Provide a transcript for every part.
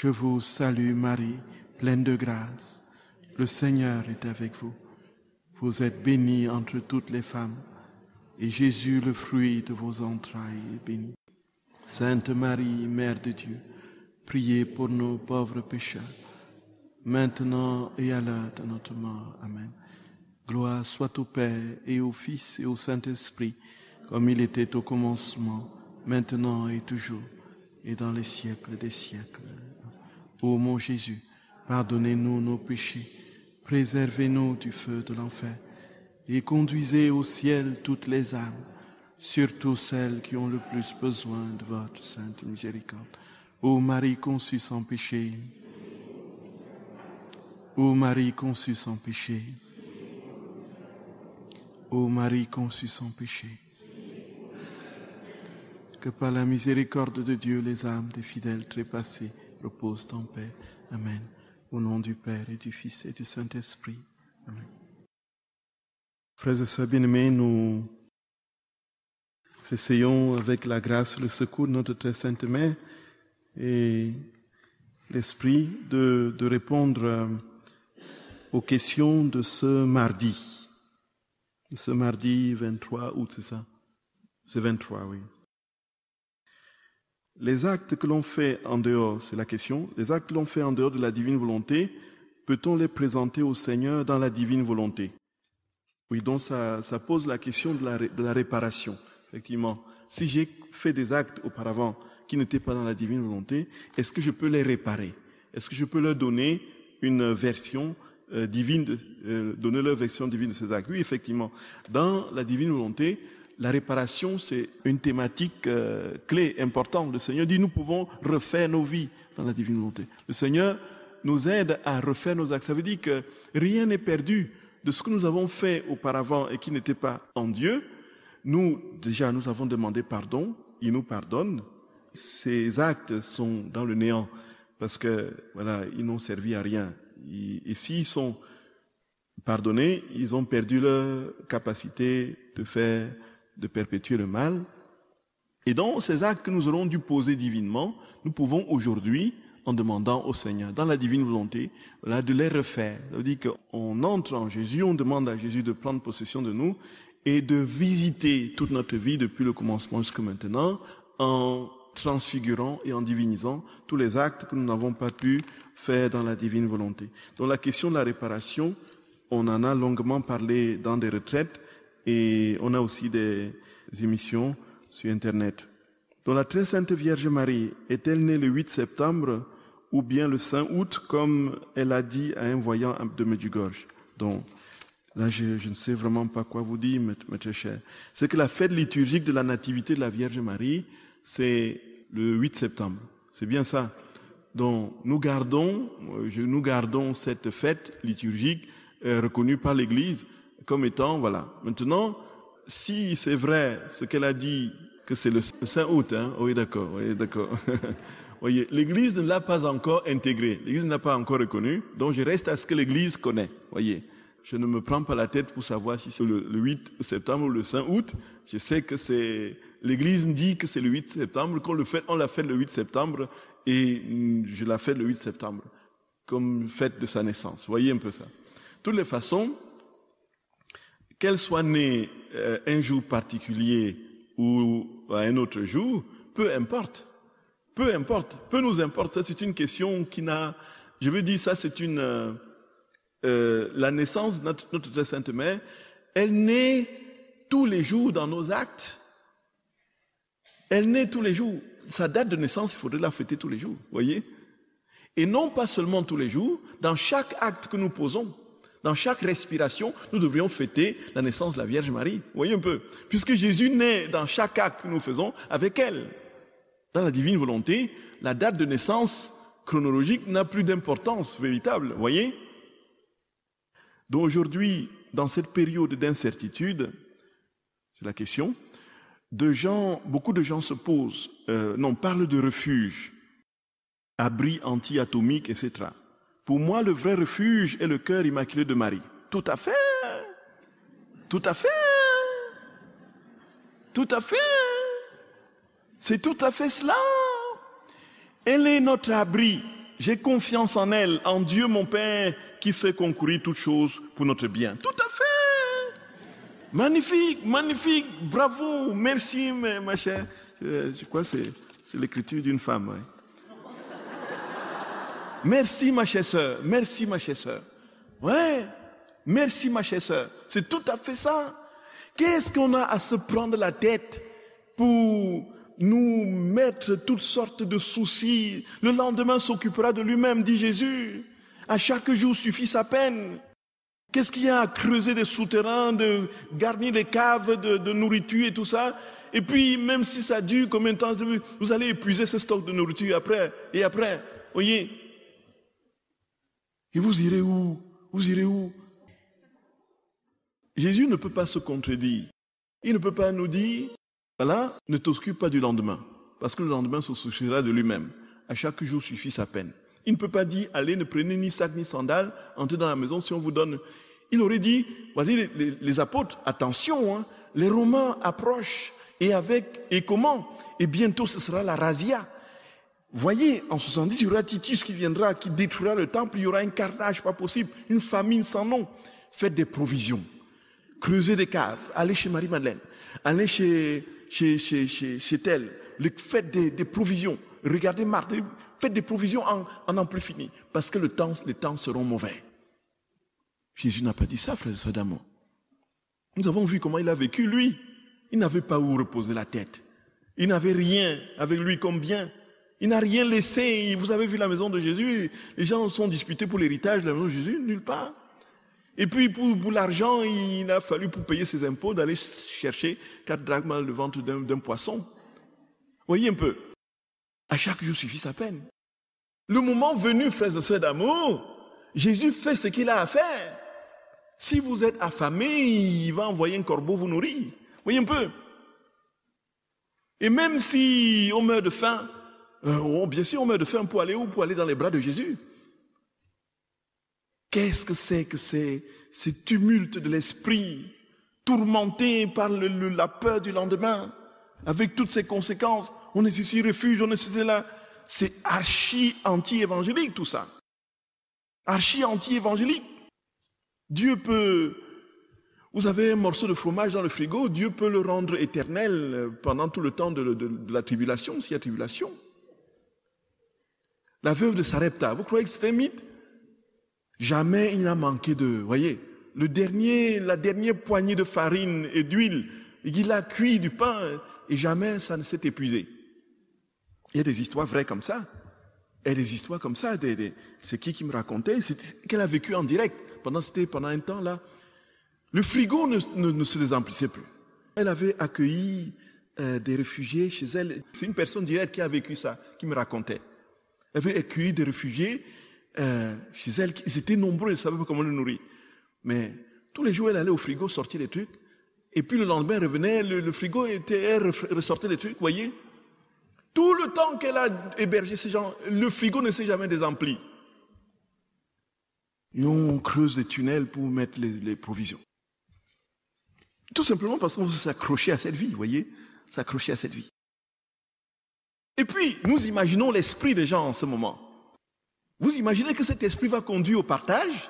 Je vous salue Marie, pleine de grâce. Le Seigneur est avec vous. Vous êtes bénie entre toutes les femmes, et Jésus, le fruit de vos entrailles, est béni. Sainte Marie, Mère de Dieu, priez pour nos pauvres pécheurs, maintenant et à l'heure de notre mort. Amen. Gloire soit au Père et au Fils et au Saint-Esprit, comme il était au commencement, maintenant et toujours, et dans les siècles des siècles. Ô mon Jésus, pardonnez-nous nos péchés, préservez-nous du feu de l'enfer, et conduisez au ciel toutes les âmes, surtout celles qui ont le plus besoin de votre sainte miséricorde. Ô Marie conçue sans péché, Ô Marie conçue sans péché, Ô Marie conçue sans péché, que par la miséricorde de Dieu les âmes des fidèles trépassés repose ton paix. Amen. Au nom du Père et du Fils et du Saint-Esprit. Amen. Frères et sœurs bien-aimés, nous essayons avec la grâce, le secours de notre très sainte Mère et l'Esprit de, de répondre euh, aux questions de ce mardi. Ce mardi 23 août, c'est ça C'est 23, oui les actes que l'on fait en dehors, c'est la question, les actes que l'on fait en dehors de la divine volonté, peut-on les présenter au Seigneur dans la divine volonté Oui, donc ça, pose la question de la, réparation, effectivement. Si j'ai fait des actes auparavant qui n'étaient pas dans la divine volonté, est-ce que je peux les réparer Est-ce que je peux leur donner une version euh, divine, de, euh, donner leur version divine de ces actes Oui, effectivement. Dans la divine volonté, la réparation, c'est une thématique euh, clé, importante. Le Seigneur dit, nous pouvons refaire nos vies dans la divine volonté. Le Seigneur nous aide à refaire nos actes. Ça veut dire que rien n'est perdu de ce que nous avons fait auparavant et qui n'était pas en Dieu. Nous, déjà, nous avons demandé pardon. Il nous pardonne. Ces actes sont dans le néant parce que, voilà, ils n'ont servi à rien. Et s'ils sont pardonnés, ils ont perdu leur capacité de faire de perpétuer le mal. Et donc, ces actes que nous aurons dû poser divinement, nous pouvons aujourd'hui, en demandant au Seigneur, dans la divine volonté, là, de les refaire. Ça veut dire qu'on entre en Jésus, on demande à Jésus de prendre possession de nous et de visiter toute notre vie depuis le commencement jusqu'à maintenant en transfigurant et en divinisant tous les actes que nous n'avons pas pu faire dans la divine volonté. Donc la question de la réparation, on en a longuement parlé dans des retraites, et on a aussi des émissions sur Internet. Donc la très sainte Vierge Marie est-elle née le 8 septembre ou bien le 5 août comme elle a dit à un voyant de Medjugorje Donc là, je, ne sais vraiment pas quoi vous dire, ma très C'est que la fête liturgique de la Nativité de la Vierge Marie, c'est le 8 septembre. C'est bien ça. Donc nous gardons, euh, nous gardons cette fête liturgique euh, reconnue par l'Église comme étant, voilà. Maintenant, si c'est vrai ce qu'elle a dit, que c'est le saint août, hein, oui d'accord, oui d'accord. voyez, l'Église ne l'a pas encore intégré, l'Église ne l'a pas encore reconnu, donc je reste à ce que l'Église connaît, voyez. Je ne me prends pas la tête pour savoir si c'est le, 8 septembre ou le 5 août. Je sais que c'est l'Église dit que c'est le 8 septembre, qu'on le fait, on la fait le 8 septembre et je l'ai fait le 8 septembre comme fête de sa naissance. Voyez un peu ça. De toutes les façons, qu'elle soit née euh, un jour particulier ou euh, un autre jour, peu importe. Peu importe, peu nous importe. Ça, c'est une question qui n'a, je veux dire, ça, c'est une, euh, la naissance de notre, notre très sainte mère, elle naît tous les jours dans nos actes. Elle naît tous les jours. Sa date de naissance, il faudrait la fêter tous les jours, voyez? Et non pas seulement tous les jours, dans chaque acte que nous posons. Dans chaque respiration, nous devrions fêter la naissance de la Vierge Marie. Voyez un peu. Puisque Jésus naît dans chaque acte que nous faisons avec elle. Dans la divine volonté, la date de naissance chronologique n'a plus d'importance véritable. Voyez Donc aujourd'hui, dans cette période d'incertitude, c'est la question, de gens, beaucoup de gens se posent, euh, non, parlent de refuge, abri antiatomique, atomique etc. Pour moi, le vrai refuge est le cœur immaculé de Marie. Tout à fait. Tout à fait. Tout à fait. C'est tout à fait cela. Elle est notre abri. J'ai confiance en elle, en Dieu mon Père, qui fait concourir toutes choses pour notre bien. Tout à fait. Magnifique, magnifique. Bravo. Merci, ma chère. Euh, je, crois que c'est l'écriture d'une femme. Merci, ma chère sœur. Merci, ma chère sœur. Ouais. Merci, ma chère sœur. C'est tout à fait ça. Qu'est-ce qu'on a à se prendre la tête pour nous mettre toutes sortes de soucis. Le lendemain s'occupera de lui-même, dit Jésus. À chaque jour suffit sa peine. Qu'est-ce qu'il y a à creuser des souterrains, de garnir des caves de, nourriture et tout ça Et puis, même si ça dure combien de temps, vous allez épuiser ce stock de nourriture après et après. Voyez, et vous irez où Vous irez où Jésus ne peut pas se contredire. Il ne peut pas nous dire, voilà, ne t'occupe pas du lendemain, parce que le lendemain se souciera de lui-même. À chaque jour suffit sa peine. Il ne peut pas dire, allez, ne prenez ni sac ni sandales, entrez dans la maison si on vous donne. Il aurait dit, voici les, apôtres, attention, hein, les Romains approchent, et avec, et comment Et bientôt ce sera la razzia. Voyez, en 70, il y aura Titus qui viendra, qui détruira le temple, il y aura un carnage pas possible, une famine sans nom. Faites des provisions, creusez des caves, allez chez Marie-Madeleine, allez chez, chez, chez, chez, chez tel, faites des, provisions, regardez Marthe, faites des provisions en, en plus fini, parce que le temps, les temps seront mauvais. Jésus n'a pas dit ça, frère Sadamo. Nous avons vu comment il a vécu, lui. Il n'avait pas où reposer la tête. Il n'avait rien avec lui comme bien. Il n'a rien laissé. Vous avez vu la maison de Jésus. Les gens sont disputés pour l'héritage de la maison de Jésus. Nulle part. Et puis, pour, l'argent, il a fallu, pour payer ses impôts, d'aller chercher quatre drachmes de vente d'un poisson. Voyez un peu. À chaque jour suffit sa peine. Le moment venu, frères et sœurs d'amour, Jésus fait ce qu'il a à faire. Si vous êtes affamé, il va envoyer un corbeau vous nourrir. Voyez un peu. Et même si on meurt de faim, euh, oh, bien sûr, on meurt de faim pour aller où Pour aller dans les bras de Jésus. Qu'est-ce que c'est que ces, ces tumultes de l'esprit, tourmentés par la peur du lendemain, avec toutes ses conséquences On est ici refuge, on est ici là. C'est archi anti-évangélique tout ça. Archi anti-évangélique. Dieu peut vous avez un morceau de fromage dans le frigo, Dieu peut le rendre éternel pendant tout le temps de, de la tribulation, s'il y a tribulation. La veuve de Sarepta, vous croyez que c'est un mythe Jamais il n'a manqué de, voyez, le dernier, la dernière poignée de farine et d'huile, il a cuit du pain et jamais ça ne s'est épuisé. Il y a des histoires vraies comme ça. Il y a des histoires comme ça. Des, c'est qui qui me racontait Qu'elle a vécu en direct pendant, pendant un temps là. Le frigo ne, se désemplissait plus. Elle avait accueilli euh, des réfugiés chez elle. C'est une personne directe qui a vécu ça, qui me racontait avait accueilli des réfugiés euh, chez elle. Ils étaient nombreux, ils ne savaient pas comment les nourrir. Mais tous les jours, elle allait au frigo sortir des trucs. Et puis le lendemain, elle revenait, le, frigo était, elle ressortait des trucs, vous voyez. Tout le temps qu'elle a hébergé ces gens, le frigo ne s'est jamais désempli. Et on creuse des tunnels pour mettre les, provisions. Tout simplement parce qu'on s'accrochait à cette vie, vous voyez S'accrocher à cette vie. Et puis, nous imaginons l'esprit des gens en ce moment. Vous imaginez que cet esprit va conduire au partage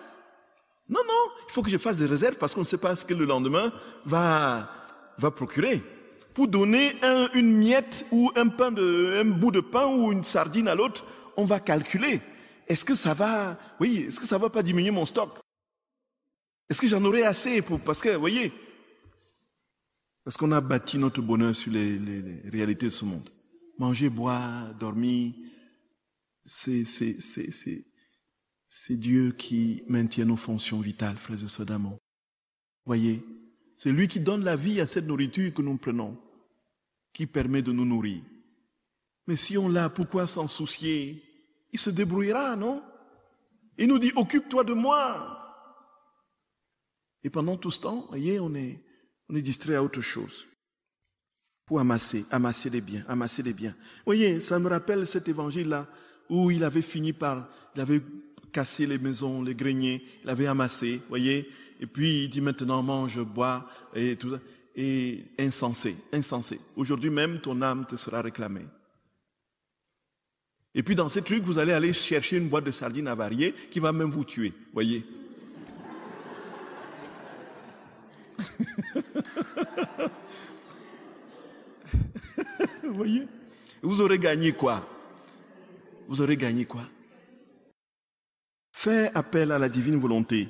Non, non, il faut que je fasse des réserves parce qu'on ne sait pas ce que le lendemain va, va procurer. Pour donner une miette ou un, pain de, un bout de pain ou une sardine à l'autre, on va calculer. Est-ce que ça va, oui, est-ce que ça va pas diminuer mon stock Est-ce que j'en aurai assez pour, parce que, vous voyez, parce qu'on a bâti notre bonheur sur les réalités de ce monde. Manger, boire, dormir, c'est Dieu qui maintient nos fonctions vitales, frères et sœurs d'amour. Voyez, c'est lui qui donne la vie à cette nourriture que nous prenons, qui permet de nous nourrir. Mais si on l'a, pourquoi s'en soucier Il se débrouillera, non Il nous dit, occupe-toi de moi. Et pendant tout ce temps, voyez, on est, on est distrait à autre chose pour amasser, amasser des biens, amasser des biens. Voyez, ça me rappelle cet évangile-là où il avait fini par, il avait cassé les maisons, les greniers, il avait amassé, voyez, et puis il dit maintenant mange, bois et tout ça. Et insensé, insensé. Aujourd'hui même, ton âme te sera réclamée. Et puis dans ces trucs, vous allez aller chercher une boîte de sardines avariées qui va même vous tuer, voyez. Vous voyez Vous aurez gagné quoi Vous aurez gagné quoi Faire appel à la divine volonté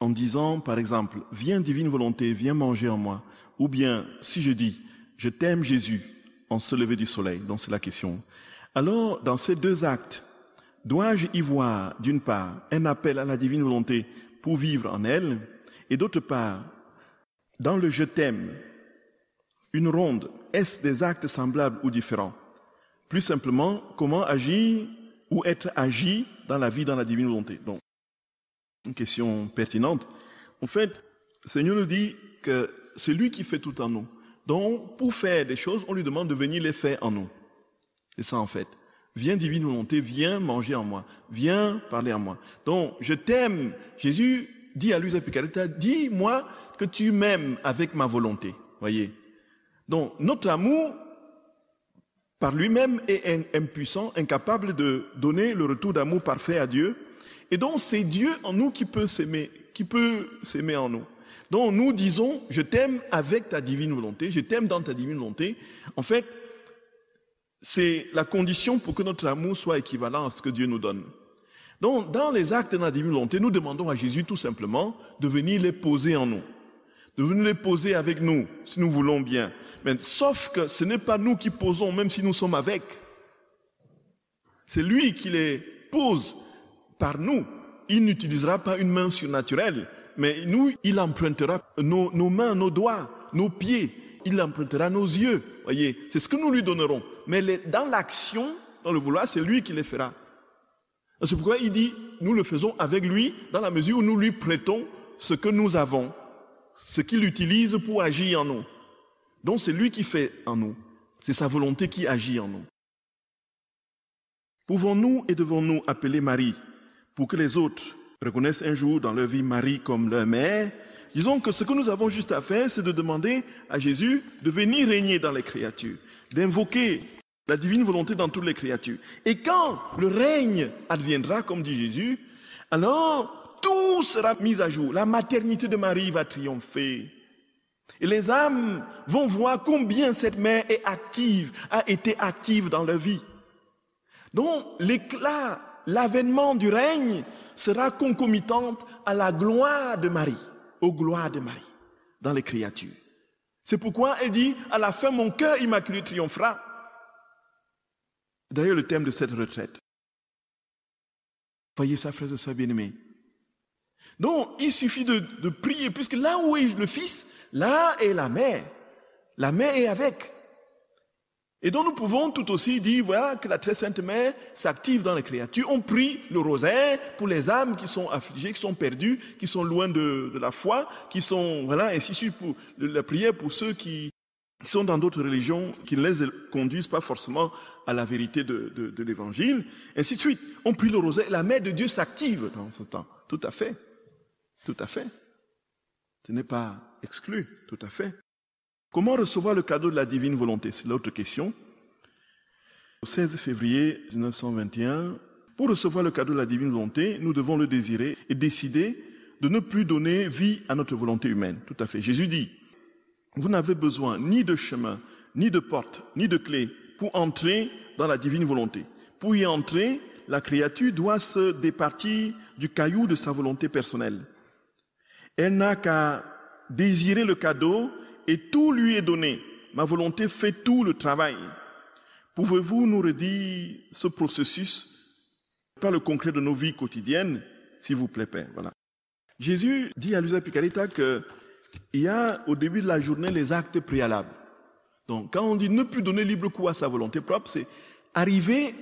en disant, par exemple, viens divine volonté, viens manger en moi. Ou bien, si je dis, je t'aime Jésus, en se lever du soleil, donc c'est la question. Alors, dans ces deux actes, dois-je y voir, d'une part, un appel à la divine volonté pour vivre en elle, et d'autre part, dans le je t'aime, une ronde est-ce des actes semblables ou différents Plus simplement, comment agir ou être agi dans la vie, dans la divine volonté Donc, une question pertinente. En fait, Seigneur nous dit que c'est lui qui fait tout en nous. Donc, pour faire des choses, on lui demande de venir les faire en nous. C'est ça en fait. Viens divine volonté, viens manger en moi, viens parler en moi. Donc, je t'aime. Jésus dit à Luisa dis-moi que tu m'aimes avec ma volonté. Voyez, donc notre amour, par lui-même, est impuissant, incapable de donner le retour d'amour parfait à Dieu. Et donc c'est Dieu en nous qui peut s'aimer, qui peut s'aimer en nous. Donc nous disons, je t'aime avec ta divine volonté, je t'aime dans ta divine volonté. En fait, c'est la condition pour que notre amour soit équivalent à ce que Dieu nous donne. Donc, dans les actes de la divine volonté, nous demandons à Jésus tout simplement de venir les poser en nous, de venir les poser avec nous, si nous voulons bien. Mais sauf que ce n'est pas nous qui posons, même si nous sommes avec. C'est lui qui les pose par nous. Il n'utilisera pas une main surnaturelle, mais nous, il empruntera nos, mains, nos doigts, nos pieds. Il empruntera nos yeux. Voyez, c'est ce que nous lui donnerons. Mais dans l'action, dans le vouloir, c'est lui qui les fera. C'est pourquoi il dit, nous le faisons avec lui, dans la mesure où nous lui prêtons ce que nous avons, ce qu'il utilise pour agir en nous. Donc c'est lui qui fait en nous. C'est sa volonté qui agit en nous. Pouvons-nous et devons-nous appeler Marie pour que les autres reconnaissent un jour dans leur vie Marie comme leur mère Disons que ce que nous avons juste à faire, c'est de demander à Jésus de venir régner dans les créatures, d'invoquer la divine volonté dans toutes les créatures. Et quand le règne adviendra, comme dit Jésus, alors tout sera mis à jour. La maternité de Marie va triompher. Et les âmes vont voir combien cette mère est active, a été active dans leur vie. Donc l'éclat, l'avènement du règne sera concomitante à la gloire de Marie, aux gloires de Marie dans les créatures. C'est pourquoi elle dit, à la fin, mon cœur immaculé triomphera. D'ailleurs, le thème de cette retraite. Voyez ça, frères et sœurs bien-aimés. Donc, il suffit de, prier, puisque là où est le Fils, là est la mère. La mère est avec. Et donc nous pouvons tout aussi dire, voilà, que la très sainte mère s'active dans les créatures. On prie le rosaire pour les âmes qui sont affligées, qui sont perdues, qui sont loin de, la foi, qui sont, voilà, ainsi suite pour la prière pour ceux qui, sont dans d'autres religions, qui ne les conduisent pas forcément à la vérité de, de l'évangile, ainsi de suite. On prie le rosaire, la mère de Dieu s'active dans ce temps. Tout à fait. Tout à fait. Ce n'est pas exclu, tout à fait. Comment recevoir le cadeau de la divine volonté C'est l'autre question. Au 16 février 1921, pour recevoir le cadeau de la divine volonté, nous devons le désirer et décider de ne plus donner vie à notre volonté humaine. Tout à fait. Jésus dit, vous n'avez besoin ni de chemin, ni de porte, ni de clé pour entrer dans la divine volonté. Pour y entrer, la créature doit se départir du caillou de sa volonté personnelle elle n'a qu'à désirer le cadeau et tout lui est donné. Ma volonté fait tout le travail. Pouvez-vous nous redire ce processus par le concret de nos vies quotidiennes, s'il vous plaît, Père Voilà. Jésus dit à Lusa Picarita que il y a au début de la journée les actes préalables. Donc, quand on dit ne plus donner libre cours à sa volonté propre, c'est arriver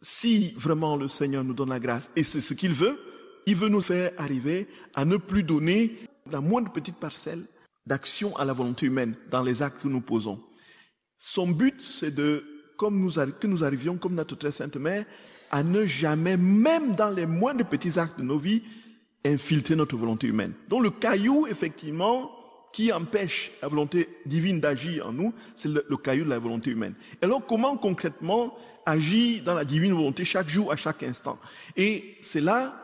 si vraiment le Seigneur nous donne la grâce et c'est ce qu'il veut, il veut nous faire arriver à ne plus donner la moindre petite parcelle d'action à la volonté humaine dans les actes que nous posons. Son but, c'est de, comme nous, que nous arrivions, comme notre très sainte mère, à ne jamais, même dans les moindres petits actes de nos vies, infiltrer notre volonté humaine. Donc le caillou, effectivement, qui empêche la volonté divine d'agir en nous, c'est le, caillou de la volonté humaine. Et alors comment concrètement agir dans la divine volonté chaque jour, à chaque instant Et c'est là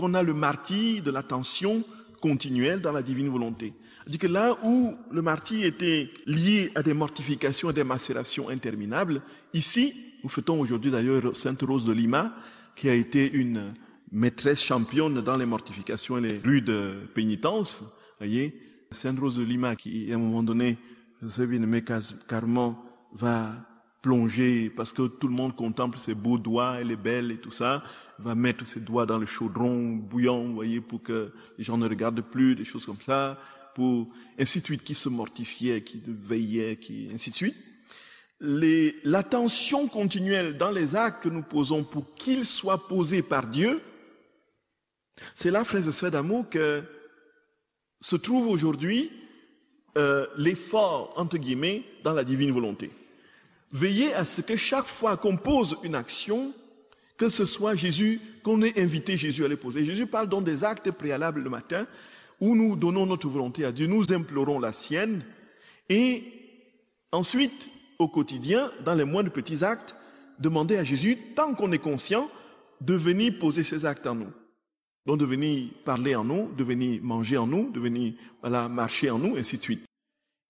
qu'on a le martyr de l'attention continuelle dans la divine volonté. Dit que là où le martyr était lié à des mortifications, et des macérations interminables, ici, nous fêtons aujourd'hui d'ailleurs Sainte Rose de Lima, qui a été une maîtresse championne dans les mortifications et les rudes pénitences. Voyez, Sainte Rose de Lima, qui à un moment donné, mais carrément, va plonger parce que tout le monde contemple ses beaux doigts, elle est belle et tout ça va mettre ses doigts dans le chaudron bouillant, vous voyez, pour que les gens ne regardent plus, des choses comme ça, pour ainsi de suite, qui se mortifiait, qui veillait, qui ainsi de suite. L'attention continuelle dans les actes que nous posons pour qu'ils soient posés par Dieu, c'est là, frères de sœurs d'amour, que se trouve aujourd'hui euh, l'effort, entre guillemets, dans la divine volonté. Veillez à ce que chaque fois qu'on pose une action, que ce soit Jésus, qu'on ait invité Jésus à les poser. Jésus parle donc des actes préalables le matin, où nous donnons notre volonté à Dieu, nous implorons la sienne, et ensuite, au quotidien, dans les moindres petits actes, demander à Jésus, tant qu'on est conscient, de venir poser ses actes en nous. Donc de venir parler en nous, de venir manger en nous, de venir marcher en nous, et ainsi de suite.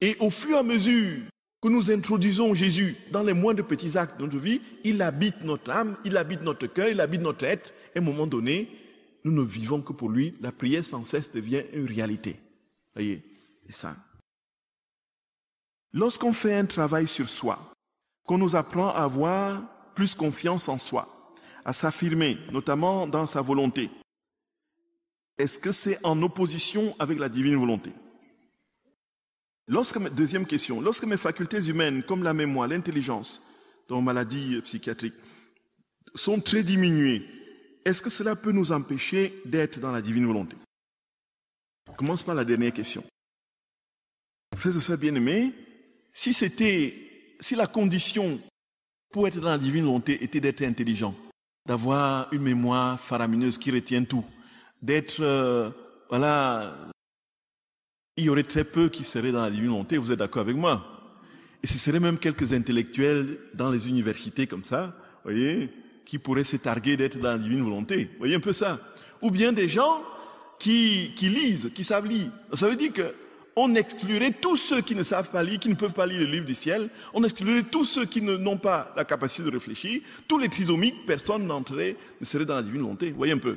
Et au fur et à mesure que nous introduisons Jésus dans les moindres petits actes de notre vie, il habite notre âme, il habite notre cœur, il habite notre être. Et à un moment donné, nous ne vivons que pour lui. La prière sans cesse devient une réalité. Voyez, c'est ça. Lorsqu'on fait un travail sur soi, qu'on nous apprend à avoir plus confiance en soi, à s'affirmer, notamment dans sa volonté, est-ce que c'est en opposition avec la divine volonté deuxième question, lorsque mes facultés humaines, comme la mémoire, l'intelligence, dans maladies psychiatriques, sont très diminuées, est-ce que cela peut nous empêcher d'être dans la divine volonté Commence par la dernière question. Frère de ça, bien aimé si c'était, si la condition pour être dans la divine volonté était d'être intelligent, d'avoir une mémoire faramineuse qui retient tout, d'être, euh, voilà, il y aurait très peu qui seraient dans la divine volonté, vous êtes d'accord avec moi Et ce serait même quelques intellectuels dans les universités comme ça, voyez, qui pourraient se targuer d'être dans la divine volonté. voyez un peu ça. Ou bien des gens qui, lisent, qui savent lire. Ça veut dire qu'on on exclurait tous ceux qui ne savent pas lire, qui ne peuvent pas lire le livre du ciel, on exclurait tous ceux qui n'ont pas la capacité de réfléchir, tous les trisomiques, personne n'entrerait, ne serait dans la divine volonté. Voyez un peu.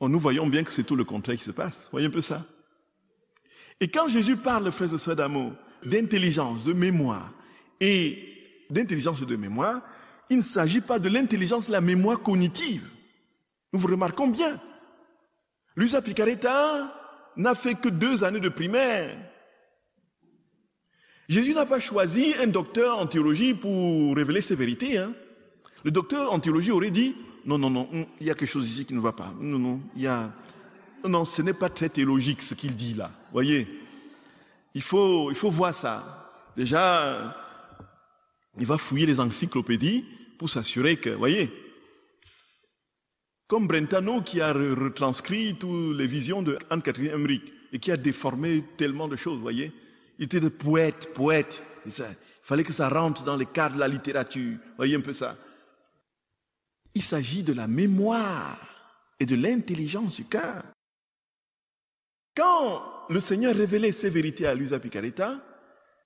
nous voyons bien que c'est tout le contraire qui se passe. Voyez un peu ça. Et quand Jésus parle, frères et sœurs d'amour, d'intelligence, de mémoire, et d'intelligence et de mémoire, il ne s'agit pas de l'intelligence, la mémoire cognitive. Nous vous remarquons bien. Luisa Picaretta n'a fait que deux années de primaire. Jésus n'a pas choisi un docteur en théologie pour révéler ses vérités. Hein. Le docteur en théologie aurait dit, non, non, non, il y a quelque chose ici qui ne va pas. Non, non, il y a, non, ce n'est pas très théologique ce qu'il dit là. Voyez, il faut, il faut voir ça. Déjà, il va fouiller les encyclopédies pour s'assurer que, voyez, comme Brentano qui a retranscrit toutes les visions de Anne-Catherine Emmerich et qui a déformé tellement de choses, voyez. Il était de poète, poète. Il fallait que ça rentre dans les cadres de la littérature. Voyez un peu ça. Il s'agit de la mémoire et de l'intelligence du cœur. Quand le Seigneur révélait ses vérités à Luisa Picaretta,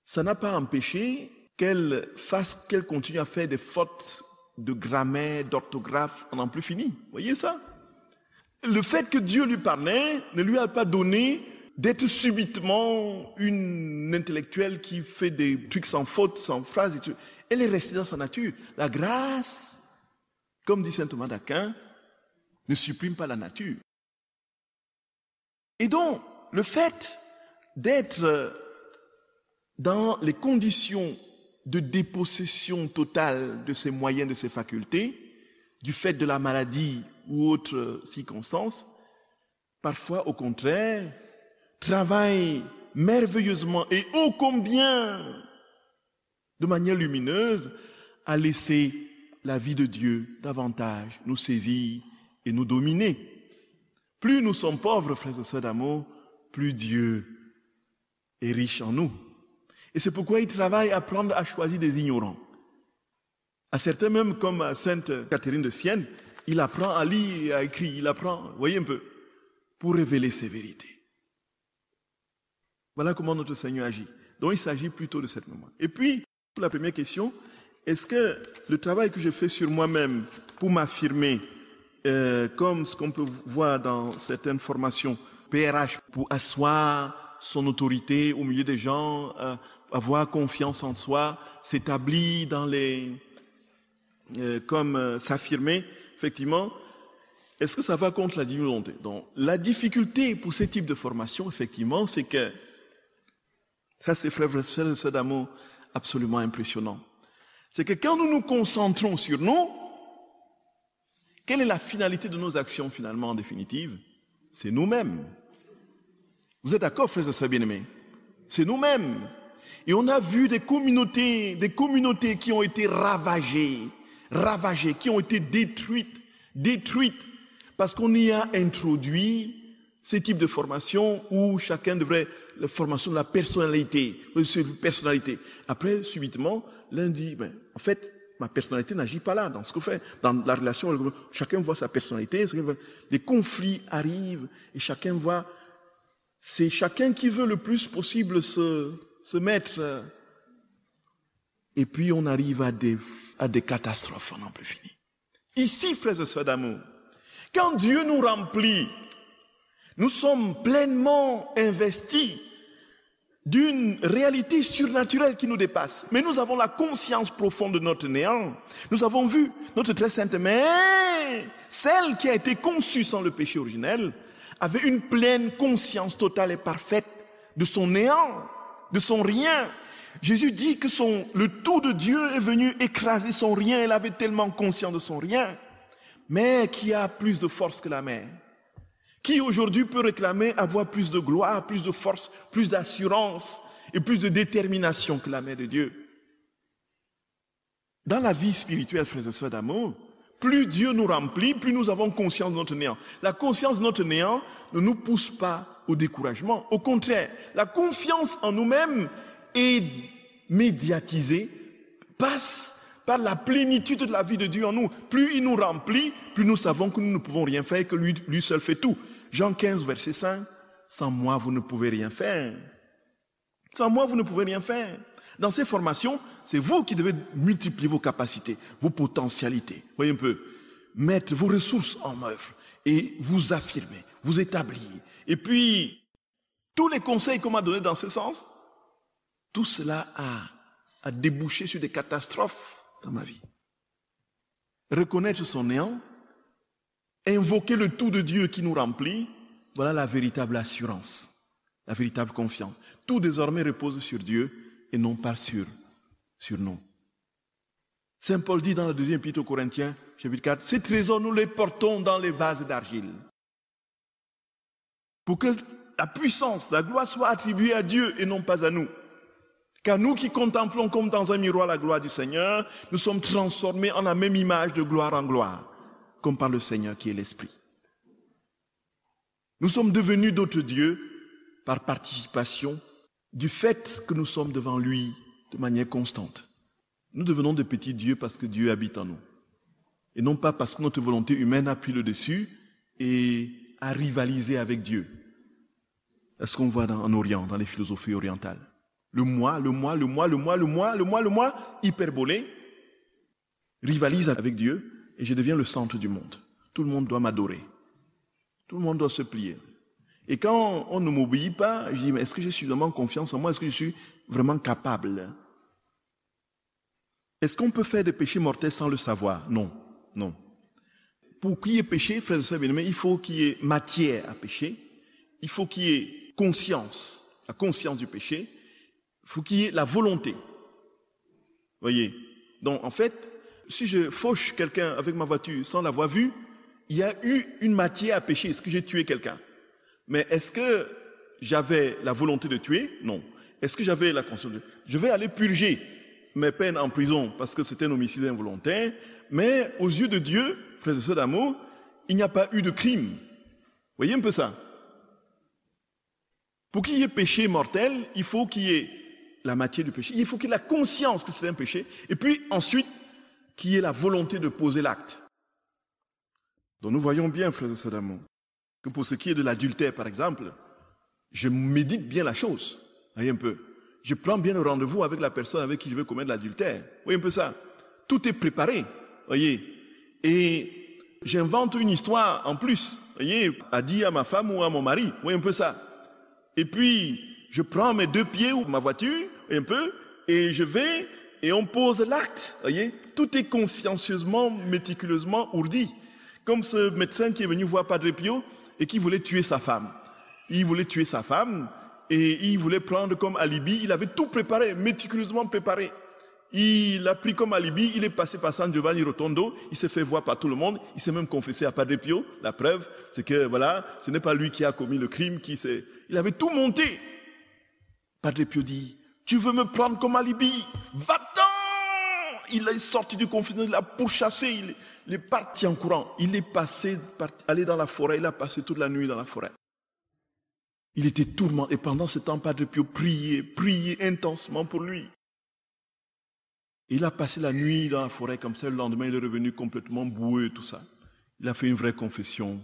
ça n'a pas empêché qu'elle fasse, qu'elle continue à faire des fautes de grammaire, d'orthographe, on n'en plus fini. Voyez ça Le fait que Dieu lui parlait ne lui a pas donné d'être subitement une intellectuelle qui fait des trucs sans faute, sans phrase. Elle est restée dans sa nature. La grâce, comme dit saint Thomas d'Aquin, ne supprime pas la nature. Et donc, le fait d'être dans les conditions de dépossession totale de ses moyens, de ses facultés, du fait de la maladie ou autres circonstances, parfois au contraire, travaille merveilleusement et ô combien de manière lumineuse à laisser la vie de Dieu davantage nous saisir et nous dominer. Plus nous sommes pauvres, frères et sœurs d'amour, plus Dieu est riche en nous. Et c'est pourquoi il travaille à apprendre à choisir des ignorants. À certains même, comme Sainte Catherine de Sienne, il apprend à lire, et à écrire, il apprend, voyez un peu, pour révéler ses vérités. Voilà comment notre Seigneur agit. Donc il s'agit plutôt de cette mémoire. Et puis, la première question, est-ce que le travail que je fais sur moi-même pour m'affirmer euh, comme ce qu'on peut voir dans certaines formations, PRH, pour asseoir son autorité au milieu des gens, euh, avoir confiance en soi, s'établir dans les... Euh, comme s'affirmer, effectivement, est-ce que ça va contre la divine Donc, la difficulté pour ce type de formation, effectivement, c'est que ça, c'est frères et sœurs absolument impressionnant. C'est que quand nous nous concentrons sur nous, quelle est la finalité de nos actions finalement en définitive C'est nous-mêmes. Vous êtes d'accord, frères et sœurs bien-aimés C'est nous-mêmes. Et on a vu des communautés, des communautés qui ont été ravagées, ravagées, qui ont été détruites, détruites, parce qu'on y a introduit ce type de formation où chacun devrait, la formation de la personnalité, de sa personnalité. Après, subitement, l'un dit, ben, en fait, Ma personnalité n'agit pas là, dans ce qu'on fait, dans la relation. Chacun voit sa personnalité. Les conflits arrivent et chacun voit. C'est chacun qui veut le plus possible se, mettre. Et puis on arrive à des, à des catastrophes, on n'en peut Ici, frères et sœurs d'amour, quand Dieu nous remplit, nous sommes pleinement investis d'une réalité surnaturelle qui nous dépasse. Mais nous avons la conscience profonde de notre néant. Nous avons vu notre très sainte mère, celle qui a été conçue sans le péché originel, avait une pleine conscience totale et parfaite de son néant, de son rien. Jésus dit que son, le tout de Dieu est venu écraser son rien. Elle avait tellement conscience de son rien. Mais qui a plus de force que la mère qui aujourd'hui peut réclamer avoir plus de gloire, plus de force, plus d'assurance et plus de détermination que la main de Dieu Dans la vie spirituelle, frères et sœurs d'amour, plus Dieu nous remplit, plus nous avons conscience de notre néant. La conscience de notre néant ne nous pousse pas au découragement. Au contraire, la confiance en nous-mêmes est médiatisée, passe par la plénitude de la vie de Dieu en nous. Plus il nous remplit, plus nous savons que nous ne pouvons rien faire et que lui, lui seul fait tout. Jean 15, verset 5. Sans moi, vous ne pouvez rien faire. Sans moi, vous ne pouvez rien faire. Dans ces formations, c'est vous qui devez multiplier vos capacités, vos potentialités. Voyez un peu. Mettre vos ressources en œuvre et vous affirmer, vous établir. Et puis, tous les conseils qu'on m'a donnés dans ce sens, tout cela a, a débouché sur des catastrophes dans ma vie. Reconnaître son néant, invoquer le tout de Dieu qui nous remplit, voilà la véritable assurance, la véritable confiance. Tout désormais repose sur Dieu et non pas sur, sur nous. Saint Paul dit dans la deuxième épître aux Corinthiens, chapitre 4, ces trésors, nous les portons dans les vases d'argile. Pour que la puissance, la gloire soit attribuée à Dieu et non pas à nous. Car nous qui contemplons comme dans un miroir la gloire du Seigneur, nous sommes transformés en la même image de gloire en gloire, comme par le Seigneur qui est l'Esprit. Nous sommes devenus d'autres dieux par participation du fait que nous sommes devant lui de manière constante. Nous devenons des petits dieux parce que Dieu habite en nous. Et non pas parce que notre volonté humaine a pris le dessus et a rivalisé avec Dieu. est ce qu'on voit en Orient, dans les philosophies orientales. Le moi, le moi, le moi, le moi, le moi, le moi, le moi, hyperbolé, rivalise avec Dieu et je deviens le centre du monde. Tout le monde doit m'adorer. Tout le monde doit se plier. Et quand on ne m'obéit pas, je dis, mais est-ce que j'ai suffisamment confiance en moi Est-ce que je suis vraiment capable Est-ce qu'on peut faire des péchés mortels sans le savoir Non, non. Pour qu'il y ait péché, frères et sœurs il faut qu'il y ait matière à pécher. Il faut qu'il y ait conscience, la conscience du péché faut qu'il y ait la volonté. Voyez. Donc en fait, si je fauche quelqu'un avec ma voiture sans l'avoir vu, il y a eu une matière à pécher. Est-ce que j'ai tué quelqu'un Mais est-ce que j'avais la volonté de tuer Non. Est-ce que j'avais la conscience de Je vais aller purger mes peines en prison parce que c'était un homicide involontaire. Mais aux yeux de Dieu, frères et sœurs d'amour, il n'y a pas eu de crime. Voyez un peu ça. Pour qu'il y ait péché mortel, il faut qu'il y ait la matière du péché. Il faut qu'il ait la conscience que c'est un péché. Et puis ensuite, qu'il y ait la volonté de poser l'acte. Donc nous voyons bien, Frère et que pour ce qui est de l'adultère, par exemple, je médite bien la chose. Voyez un peu. Je prends bien le rendez-vous avec la personne avec qui je vais commettre l'adultère. Voyez un peu ça. Tout est préparé. Voyez. Et j'invente une histoire en plus. Voyez, à dire à ma femme ou à mon mari. Voyez un peu ça. Et puis, je prends mes deux pieds ou ma voiture, un peu, et je vais, et on pose l'acte. Voyez, tout est consciencieusement, méticuleusement ourdi. Comme ce médecin qui est venu voir Padre Pio et qui voulait tuer sa femme. Il voulait tuer sa femme et il voulait prendre comme alibi. Il avait tout préparé, méticuleusement préparé. Il a pris comme alibi, il est passé par San Giovanni Rotondo, il s'est fait voir par tout le monde, il s'est même confessé à Padre Pio. La preuve, c'est que voilà, ce n'est pas lui qui a commis le crime, qui s'est, il avait tout monté. Padre Pio dit, tu veux me prendre comme alibi Va-t'en Il est sorti du confinement, il l'a pourchassé, il, est parti en courant. Il est passé, allé dans la forêt, il a passé toute la nuit dans la forêt. Il était tourmenté et pendant ce temps, Padre Pio priait, priait intensement pour lui. Il a passé la nuit dans la forêt comme ça, le lendemain il est revenu complètement boueux, tout ça. Il a fait une vraie confession.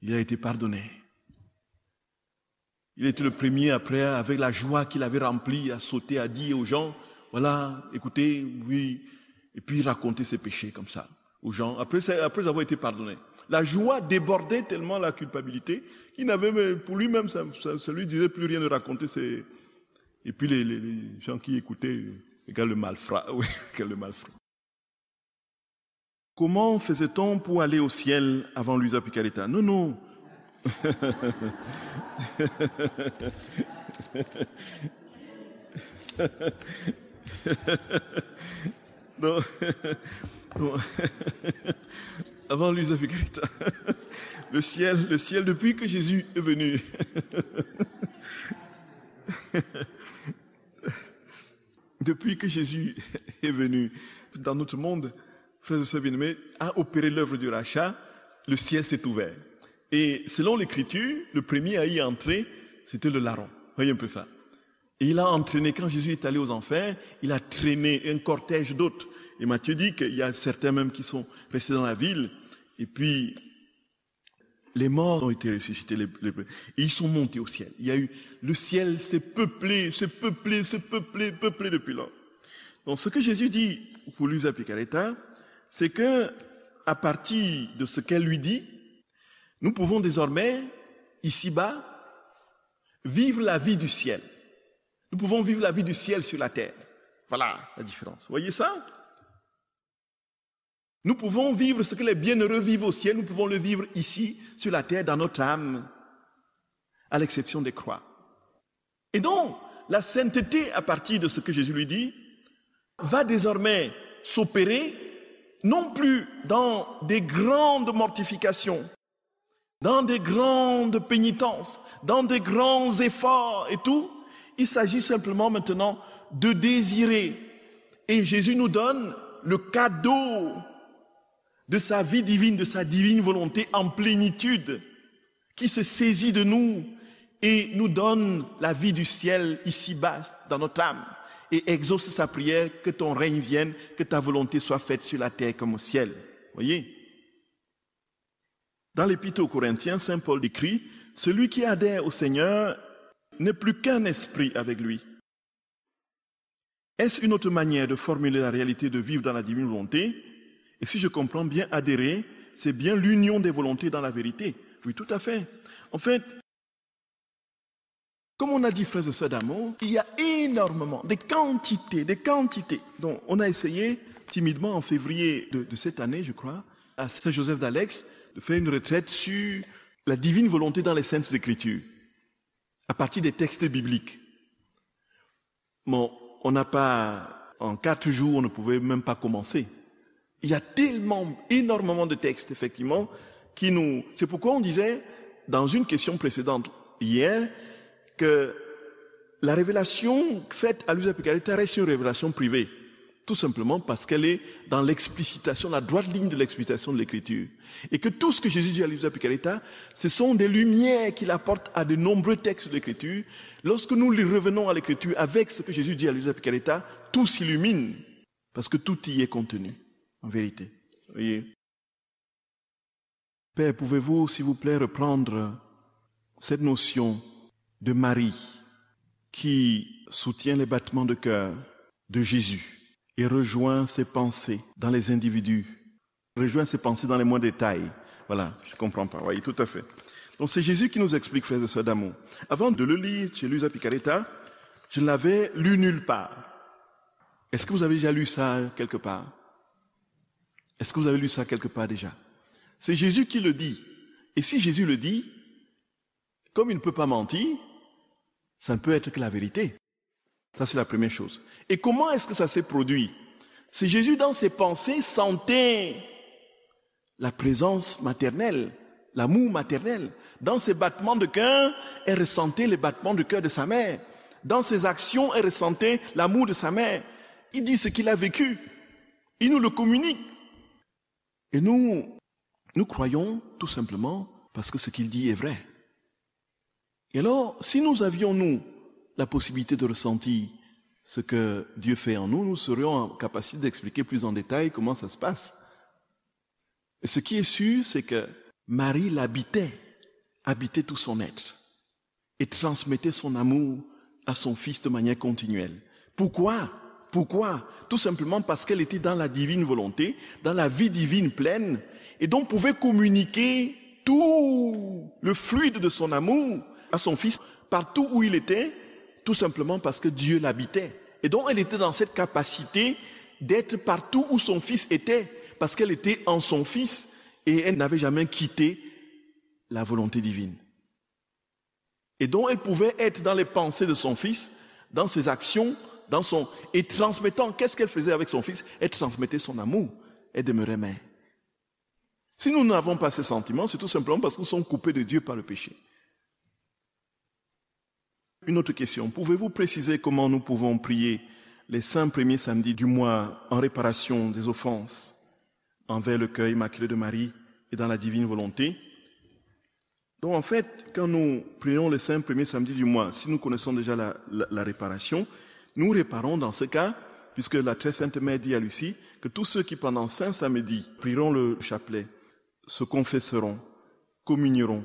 Il a été pardonné. Il était le premier après, avec la joie qu'il avait remplie, à sauter, à dire aux gens, voilà, écoutez, oui, et puis raconter ses péchés comme ça aux gens, après, après avoir été pardonné. La joie débordait tellement la culpabilité qu'il n'avait, pour lui-même, ça, lui disait plus rien de raconter ses... Et puis les, gens qui écoutaient, regarde euh, le malfrat, oui, le malfrat. Comment faisait-on pour aller au ciel avant Luisa Picaretta Non, non, Avant le ciel, le ciel depuis que Jésus est venu. Depuis que Jésus est venu dans notre monde, Frère et sœurs a opéré l'œuvre du rachat, le ciel s'est ouvert. Et selon l'écriture, le premier à y entrer, c'était le larron. Voyez un peu ça. Et il a entraîné, quand Jésus est allé aux enfers, il a traîné un cortège d'autres. Et Matthieu dit qu'il y a certains même qui sont restés dans la ville. Et puis, les morts ont été ressuscités. et ils sont montés au ciel. Il y a eu, le ciel s'est peuplé, s'est peuplé, s'est peuplé, peuplé depuis lors. Donc, ce que Jésus dit pour à l'état c'est que, à partir de ce qu'elle lui dit, nous pouvons désormais, ici-bas, vivre la vie du ciel. Nous pouvons vivre la vie du ciel sur la terre. Voilà la différence. Vous voyez ça Nous pouvons vivre ce que les bienheureux vivent au ciel, nous pouvons le vivre ici, sur la terre, dans notre âme, à l'exception des croix. Et donc, la sainteté, à partir de ce que Jésus lui dit, va désormais s'opérer non plus dans des grandes mortifications, dans des grandes pénitences, dans des grands efforts et tout. Il s'agit simplement maintenant de désirer. Et Jésus nous donne le cadeau de sa vie divine, de sa divine volonté en plénitude, qui se saisit de nous et nous donne la vie du ciel ici-bas dans notre âme et exauce sa prière que ton règne vienne, que ta volonté soit faite sur la terre comme au ciel. Voyez dans l'Épître aux Corinthiens, Saint Paul décrit, « Celui qui adhère au Seigneur n'est plus qu'un esprit avec lui. Est-ce une autre manière de formuler la réalité de vivre dans la divine volonté Et si je comprends bien, adhérer, c'est bien l'union des volontés dans la vérité. Oui, tout à fait. En fait, comme on a dit, frères et sœurs d'amour, il y a énormément, des quantités, des quantités. Donc, on a essayé timidement en février de, de cette année, je crois, à Saint-Joseph d'Alex, de faire une retraite sur la divine volonté dans les saintes écritures, à partir des textes bibliques. Bon, on n'a pas, en quatre jours, on ne pouvait même pas commencer. Il y a tellement, énormément de textes, effectivement, qui nous... C'est pourquoi on disait, dans une question précédente hier, que la révélation faite à l'usage reste une révélation privée. Tout simplement parce qu'elle est dans l'explicitation, la droite ligne de l'explicitation de l'écriture. Et que tout ce que Jésus dit à l'Église ce sont des lumières qu'il apporte à de nombreux textes de l'écriture. Lorsque nous les revenons à l'écriture avec ce que Jésus dit à l'Église Picareta, tout s'illumine. Parce que tout y est contenu, en vérité. Voyez. Père, pouvez-vous, s'il vous plaît, reprendre cette notion de Marie qui soutient les battements de cœur de Jésus et rejoint ses pensées dans les individus. rejoint ses pensées dans les moindres détails. Voilà, je comprends pas. Oui, tout à fait. Donc c'est Jésus qui nous explique, frères et sœurs d'amour. Avant de le lire chez Luisa Picareta, je ne l'avais lu nulle part. Est-ce que vous avez déjà lu ça quelque part Est-ce que vous avez lu ça quelque part déjà C'est Jésus qui le dit. Et si Jésus le dit, comme il ne peut pas mentir, ça ne peut être que la vérité. Ça, c'est la première chose. Et comment est-ce que ça s'est produit C'est Jésus dans ses pensées sentait la présence maternelle, l'amour maternel. Dans ses battements de cœur, elle ressentait les battements de cœur de sa mère. Dans ses actions, elle ressentait l'amour de sa mère. Il dit ce qu'il a vécu. Il nous le communique. Et nous, nous croyons tout simplement parce que ce qu'il dit est vrai. Et alors, si nous avions, nous, la possibilité de ressentir ce que Dieu fait en nous, nous serions en capacité d'expliquer plus en détail comment ça se passe. Et ce qui est sûr, c'est que Marie l'habitait, habitait tout son être et transmettait son amour à son fils de manière continuelle. Pourquoi Pourquoi Tout simplement parce qu'elle était dans la divine volonté, dans la vie divine pleine, et donc pouvait communiquer tout le fluide de son amour à son fils partout où il était tout simplement parce que Dieu l'habitait. Et donc elle était dans cette capacité d'être partout où son fils était, parce qu'elle était en son fils et elle n'avait jamais quitté la volonté divine. Et donc elle pouvait être dans les pensées de son fils, dans ses actions, dans son... Et transmettant, qu'est-ce qu'elle faisait avec son fils Elle transmettait son amour, elle demeurait mère. Si nous n'avons pas ces sentiments, c'est tout simplement parce que nous sommes coupés de Dieu par le péché. Une autre question. Pouvez-vous préciser comment nous pouvons prier les cinq premiers samedis du mois en réparation des offenses envers le cœur immaculé de Marie et dans la divine volonté Donc en fait, quand nous prions les cinq premiers samedis du mois, si nous connaissons déjà la, réparation, nous réparons dans ce cas, puisque la très sainte mère dit à Lucie que tous ceux qui pendant cinq samedis prieront le chapelet se confesseront, communieront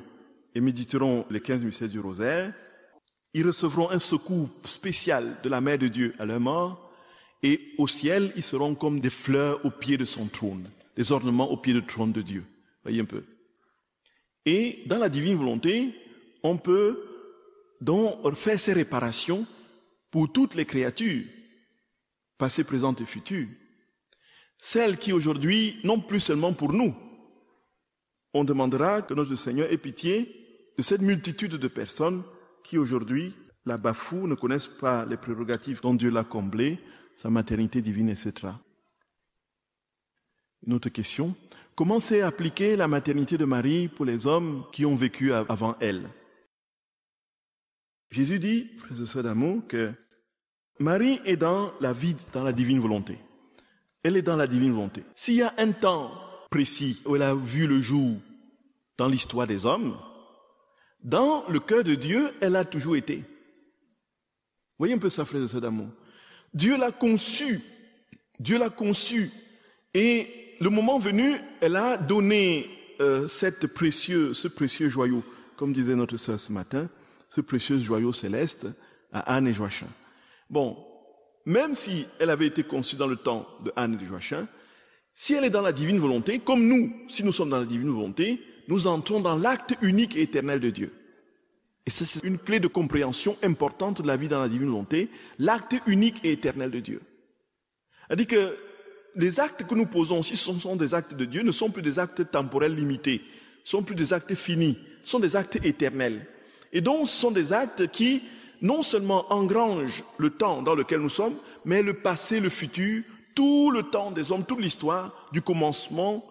et méditeront les quinze mystères du rosaire, ils recevront un secours spécial de la mère de Dieu à leur mort, et au ciel, ils seront comme des fleurs au pied de son trône, des ornements au pied du trône de Dieu. Voyez un peu. Et dans la divine volonté, on peut donc faire ces réparations pour toutes les créatures, passées, présentes et futures. Celles qui aujourd'hui, non plus seulement pour nous, on demandera que notre Seigneur ait pitié de cette multitude de personnes qui aujourd'hui la bafouent, ne connaissent pas les prérogatives dont Dieu l'a comblée, sa maternité divine, etc. Une autre question. Comment s'est appliquée la maternité de Marie pour les hommes qui ont vécu avant elle Jésus dit, frères d'amour, que Marie est dans la vie, dans la divine volonté. Elle est dans la divine volonté. S'il y a un temps précis où elle a vu le jour dans l'histoire des hommes, dans le cœur de Dieu, elle a toujours été. Voyez un peu ça, frère de cet amour. Dieu l'a conçue. Dieu l'a conçue. Et le moment venu, elle a donné euh, cette précieux, ce précieux joyau, comme disait notre sœur ce matin, ce précieux joyau céleste à Anne et Joachim. Bon, même si elle avait été conçue dans le temps de Anne et de Joachim, si elle est dans la divine volonté, comme nous, si nous sommes dans la divine volonté, nous entrons dans l'acte unique et éternel de Dieu. Et ça, c'est une clé de compréhension importante de la vie dans la divine volonté, l'acte unique et éternel de Dieu. C'est-à-dire que les actes que nous posons, si ce sont des actes de Dieu, ne sont plus des actes temporels limités, ne sont plus des actes finis, sont des actes éternels. Et donc, ce sont des actes qui, non seulement engrangent le temps dans lequel nous sommes, mais le passé, le futur, tout le temps des hommes, toute l'histoire, du commencement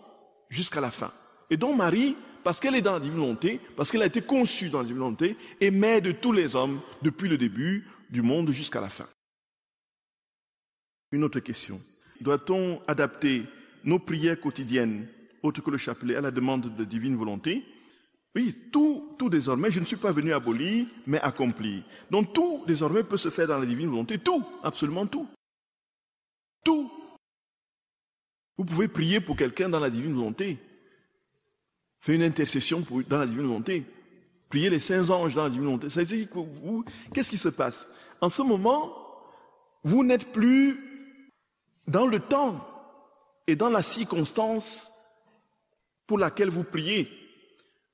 jusqu'à la fin. Et donc Marie, parce qu'elle est dans la divine volonté, parce qu'elle a été conçue dans la divine volonté, est mère de tous les hommes depuis le début du monde jusqu'à la fin. Une autre question. Doit-on adapter nos prières quotidiennes, autres que le chapelet, à la demande de divine volonté Oui, tout, tout désormais, je ne suis pas venu abolir, mais accomplir. Donc tout désormais peut se faire dans la divine volonté. Tout, absolument tout. Tout. Vous pouvez prier pour quelqu'un dans la divine volonté. Fais une intercession pour, dans la divine volonté. Priez les saints anges dans la divine volonté. Ça veut dire qu'est-ce qui se passe En ce moment, vous n'êtes plus dans le temps et dans la circonstance pour laquelle vous priez.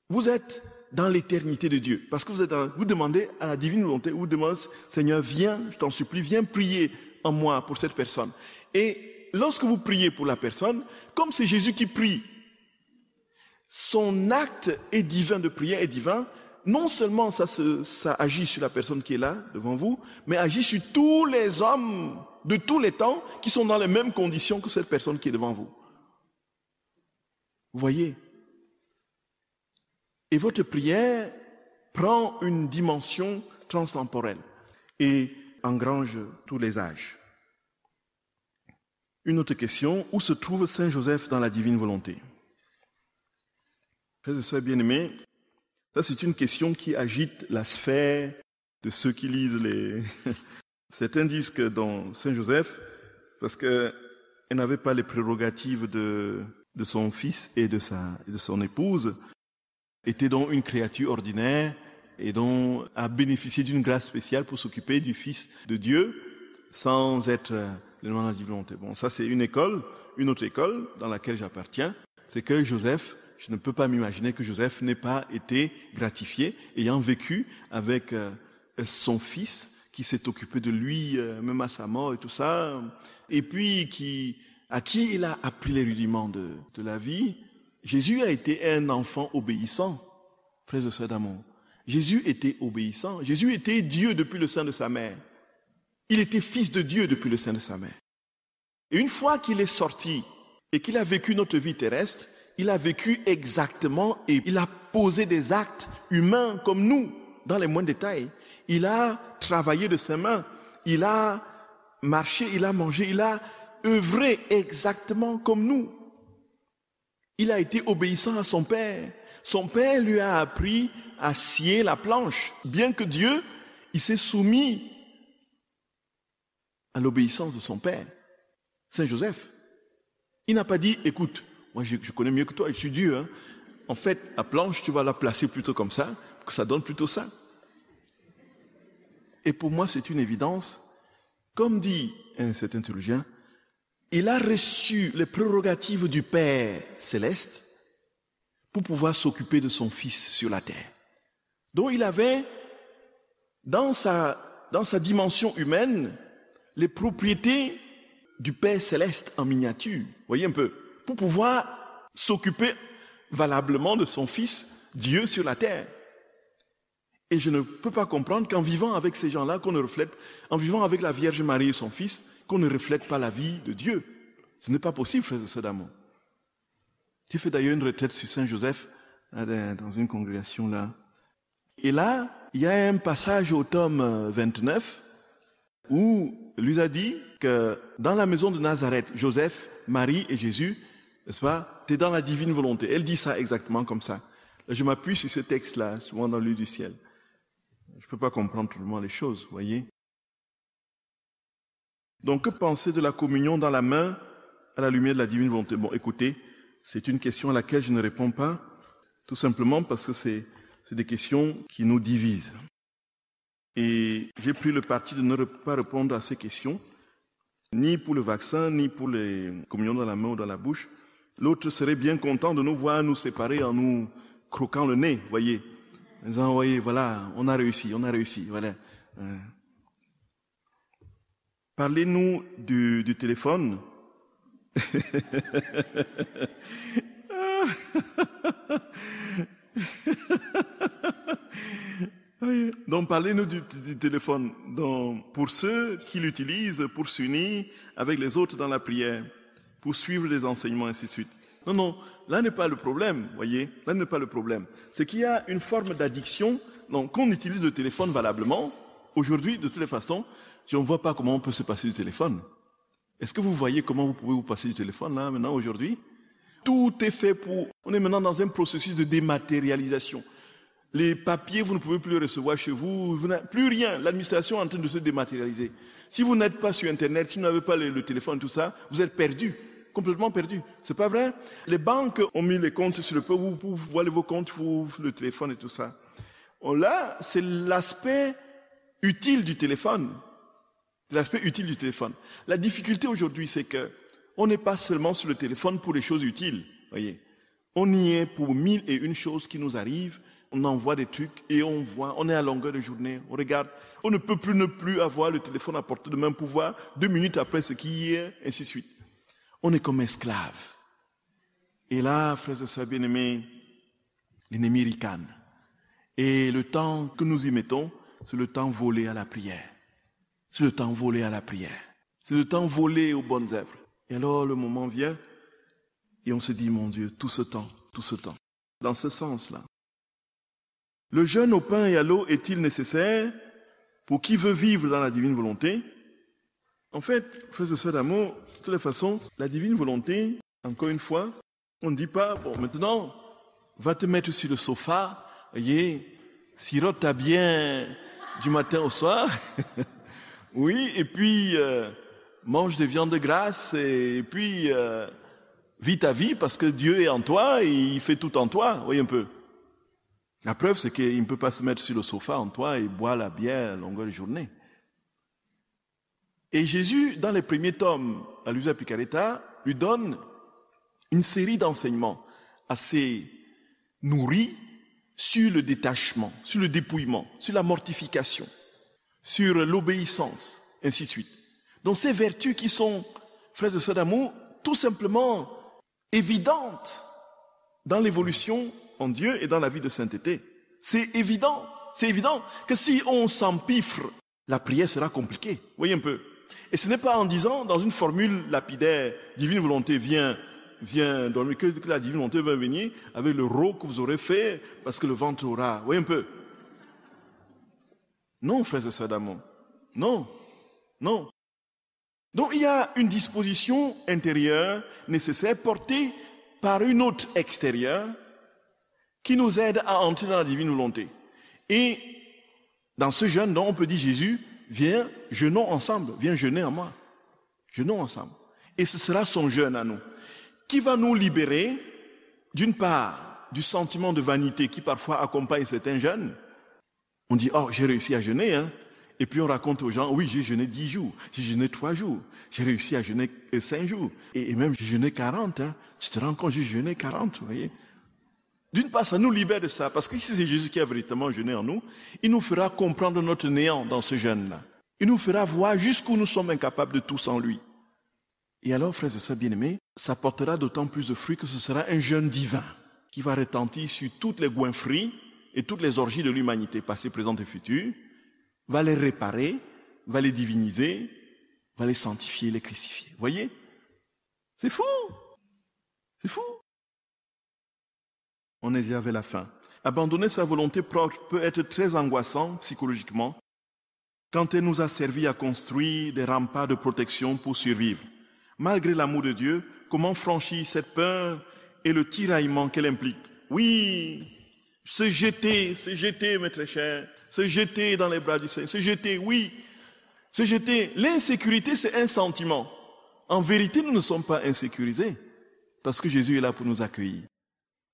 Vous êtes dans l'éternité de Dieu. Parce que vous, êtes vous demandez à la divine volonté, vous demandez, Seigneur, viens, je t'en supplie, viens prier en moi pour cette personne. Et lorsque vous priez pour la personne, comme c'est Jésus qui prie son acte est divin de prière est divin. Non seulement ça, ça agit sur la personne qui est là devant vous, mais agit sur tous les hommes de tous les temps qui sont dans les mêmes conditions que cette personne qui est devant vous. Vous voyez Et votre prière prend une dimension transtemporelle et engrange tous les âges. Une autre question, où se trouve Saint Joseph dans la divine volonté Frères et bien aimé. ça c'est une question qui agite la sphère de ceux qui lisent les... Certains un dans Saint-Joseph, parce qu'elle n'avait pas les prérogatives de, son fils et de, sa, de son épouse, était donc une créature ordinaire et donc a bénéficié d'une grâce spéciale pour s'occuper du Fils de Dieu sans être le nom de la divinité. Bon, ça c'est une école, une autre école dans laquelle j'appartiens, c'est que Joseph je ne peux pas m'imaginer que Joseph n'ait pas été gratifié, ayant vécu avec euh, son fils qui s'est occupé de lui, euh, même à sa mort et tout ça, et puis qui, à qui il a appris les rudiments de, la vie. Jésus a été un enfant obéissant, frère de sœurs d'amour. Jésus était obéissant. Jésus était Dieu depuis le sein de sa mère. Il était fils de Dieu depuis le sein de sa mère. Et une fois qu'il est sorti et qu'il a vécu notre vie terrestre, il a vécu exactement et il a posé des actes humains comme nous, dans les moindres détails. Il a travaillé de ses mains, il a marché, il a mangé, il a œuvré exactement comme nous. Il a été obéissant à son Père. Son Père lui a appris à scier la planche. Bien que Dieu, il s'est soumis à l'obéissance de son Père, Saint Joseph. Il n'a pas dit, écoute, moi, je, connais mieux que toi, je suis Dieu. Hein. En fait, la planche, tu vas la placer plutôt comme ça, que ça donne plutôt ça. Et pour moi, c'est une évidence. Comme dit un certain théologien, il a reçu les prérogatives du Père céleste pour pouvoir s'occuper de son Fils sur la terre. Donc il avait dans sa, dans sa dimension humaine les propriétés du Père céleste en miniature. Voyez un peu pour pouvoir s'occuper valablement de son Fils, Dieu, sur la terre. Et je ne peux pas comprendre qu'en vivant avec ces gens-là, qu'on ne reflète, en vivant avec la Vierge Marie et son Fils, qu'on ne reflète pas la vie de Dieu. Ce n'est pas possible, Frère de Tu d'amour. Tu d'ailleurs une retraite sur Saint-Joseph, hein, dans une congrégation là. Et là, il y a un passage au tome 29, euh, où lui a dit que dans la maison de Nazareth, Joseph, Marie et Jésus nest pas Tu es dans la divine volonté. Elle dit ça exactement comme ça. Je m'appuie sur ce texte-là, souvent dans l'œil du ciel. Je ne peux pas comprendre tout le monde les choses, vous voyez. Donc, que penser de la communion dans la main à la lumière de la divine volonté Bon, écoutez, c'est une question à laquelle je ne réponds pas, tout simplement parce que c'est des questions qui nous divisent. Et j'ai pris le parti de ne pas répondre à ces questions, ni pour le vaccin, ni pour les communions dans la main ou dans la bouche, L'autre serait bien content de nous voir nous séparer en nous croquant le nez, voyez. En disant, voyez, voilà, on a réussi, on a réussi, voilà. Euh. Parlez-nous du, téléphone. Donc parlez-nous du, du, téléphone. Donc, pour ceux qui l'utilisent pour s'unir avec les autres dans la prière pour suivre les enseignements, ainsi de suite. Non, non, là n'est pas le problème, voyez, là n'est pas le problème. C'est qu'il y a une forme d'addiction, donc qu'on utilise le téléphone valablement, aujourd'hui, de toutes les façons, je ne voit pas comment on peut se passer du téléphone. Est-ce que vous voyez comment vous pouvez vous passer du téléphone, là, maintenant, aujourd'hui Tout est fait pour... On est maintenant dans un processus de dématérialisation. Les papiers, vous ne pouvez plus les recevoir chez vous, vous plus rien. L'administration est en train de se dématérialiser. Si vous n'êtes pas sur Internet, si vous n'avez pas le, téléphone, tout ça, vous êtes perdu. Complètement perdu. C'est pas vrai? Les banques ont mis les comptes sur le peu, vous pouvez voir vos comptes, vous, le téléphone et tout ça. Oh, là, c'est l'aspect utile du téléphone. L'aspect utile du téléphone. La difficulté aujourd'hui, c'est que on n'est pas seulement sur le téléphone pour les choses utiles, voyez. On y est pour mille et une choses qui nous arrivent on envoie des trucs et on voit, on est à longueur de journée, on regarde, on ne peut plus ne plus avoir le téléphone à portée de main pour voir deux minutes après ce qui est, ainsi de suite. On est comme esclave. Et là, frères et sœurs bien-aimés, l'ennemi ricane. Et le temps que nous y mettons, c'est le temps volé à la prière. C'est le temps volé à la prière. C'est le temps volé aux bonnes œuvres. Et alors le moment vient et on se dit, mon Dieu, tout ce temps, tout ce temps. Dans ce sens-là, le jeûne au pain et à l'eau est-il nécessaire pour qui veut vivre dans la divine volonté En fait, frères et sœurs d'amour, de toutes façon, la divine volonté, encore une fois, on ne dit pas, bon, maintenant, va te mettre sur le sofa, voyez, sirote ta bien du matin au soir. oui, et puis, euh, mange des viandes de grâce et puis, euh, vis ta vie parce que Dieu est en toi et il fait tout en toi, voyez un peu. La preuve, c'est qu'il ne peut pas se mettre sur le sofa en toi et boire la bière à longueur de journée. Et Jésus, dans les premiers tomes à l'usa Picaretta, lui donne une série d'enseignements assez nourris sur le détachement, sur le dépouillement, sur la mortification, sur l'obéissance, ainsi de suite. Donc ces vertus qui sont, frères et sœurs d'amour, tout simplement évidentes dans l'évolution en Dieu et dans la vie de sainteté. C'est évident, c'est évident que si on s'empiffre, la prière sera compliquée. Voyez un peu. Et ce n'est pas en disant dans une formule lapidaire, divine volonté vient, vient, dans que, la divine volonté va venir avec le rot que vous aurez fait parce que le ventre aura. Voyez un peu. Non, frères et d'amour. Non. Non. Donc il y a une disposition intérieure nécessaire portée par une autre extérieure qui nous aide à entrer dans la divine volonté. Et dans ce jeûne, donc, on peut dire Jésus, viens, jeûnons ensemble, viens jeûner en moi. Jeûnons ensemble. Et ce sera son jeûne à nous, qui va nous libérer, d'une part, du sentiment de vanité qui parfois accompagne certains jeûnes. On dit, oh, j'ai réussi à jeûner, hein. Et puis on raconte aux gens, oui, j'ai jeûné dix jours, j'ai jeûné trois jours, j'ai réussi à jeûner euh, cinq jours, et même j'ai jeûné 40, hein. Tu te rends compte, j'ai jeûné 40, vous voyez. D'une part, ça nous libère de ça, parce que si c'est Jésus qui a véritablement jeûné en nous, il nous fera comprendre notre néant dans ce jeûne-là. Il nous fera voir jusqu'où nous sommes incapables de tout sans lui. Et alors, frères et sœurs bien-aimés, ça portera d'autant plus de fruits que ce sera un jeûne divin qui va retentir sur toutes les goinfries et toutes les orgies de l'humanité, passée, présente et future. va les réparer, va les diviniser, va les sanctifier, les crucifier. Voyez C'est fou C'est fou on est avait la fin. Abandonner sa volonté propre peut être très angoissant psychologiquement quand elle nous a servi à construire des remparts de protection pour survivre. Malgré l'amour de Dieu, comment franchir cette peur et le tiraillement qu'elle implique Oui, se jeter, se jeter, mes très chers, se jeter dans les bras du Seigneur, se jeter, oui, se jeter. L'insécurité, c'est un sentiment. En vérité, nous ne sommes pas insécurisés parce que Jésus est là pour nous accueillir.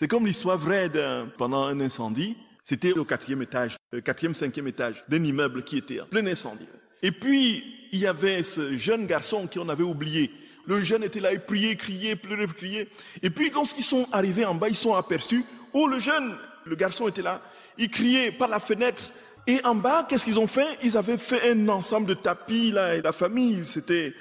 C'est comme l'histoire vraie d'un, pendant un incendie. C'était au quatrième étage, euh, quatrième, cinquième étage d'un immeuble qui était en plein incendie. Et puis, il y avait ce jeune garçon qui on avait oublié. Le jeune était là, il priait, criait, pleurait, criait. Et puis, lorsqu'ils sont arrivés en bas, ils sont aperçus. Oh, le jeune, le garçon était là. Il criait par la fenêtre. Et en bas, qu'est-ce qu'ils ont fait? Ils avaient fait un ensemble de tapis, là, et la famille, c'était,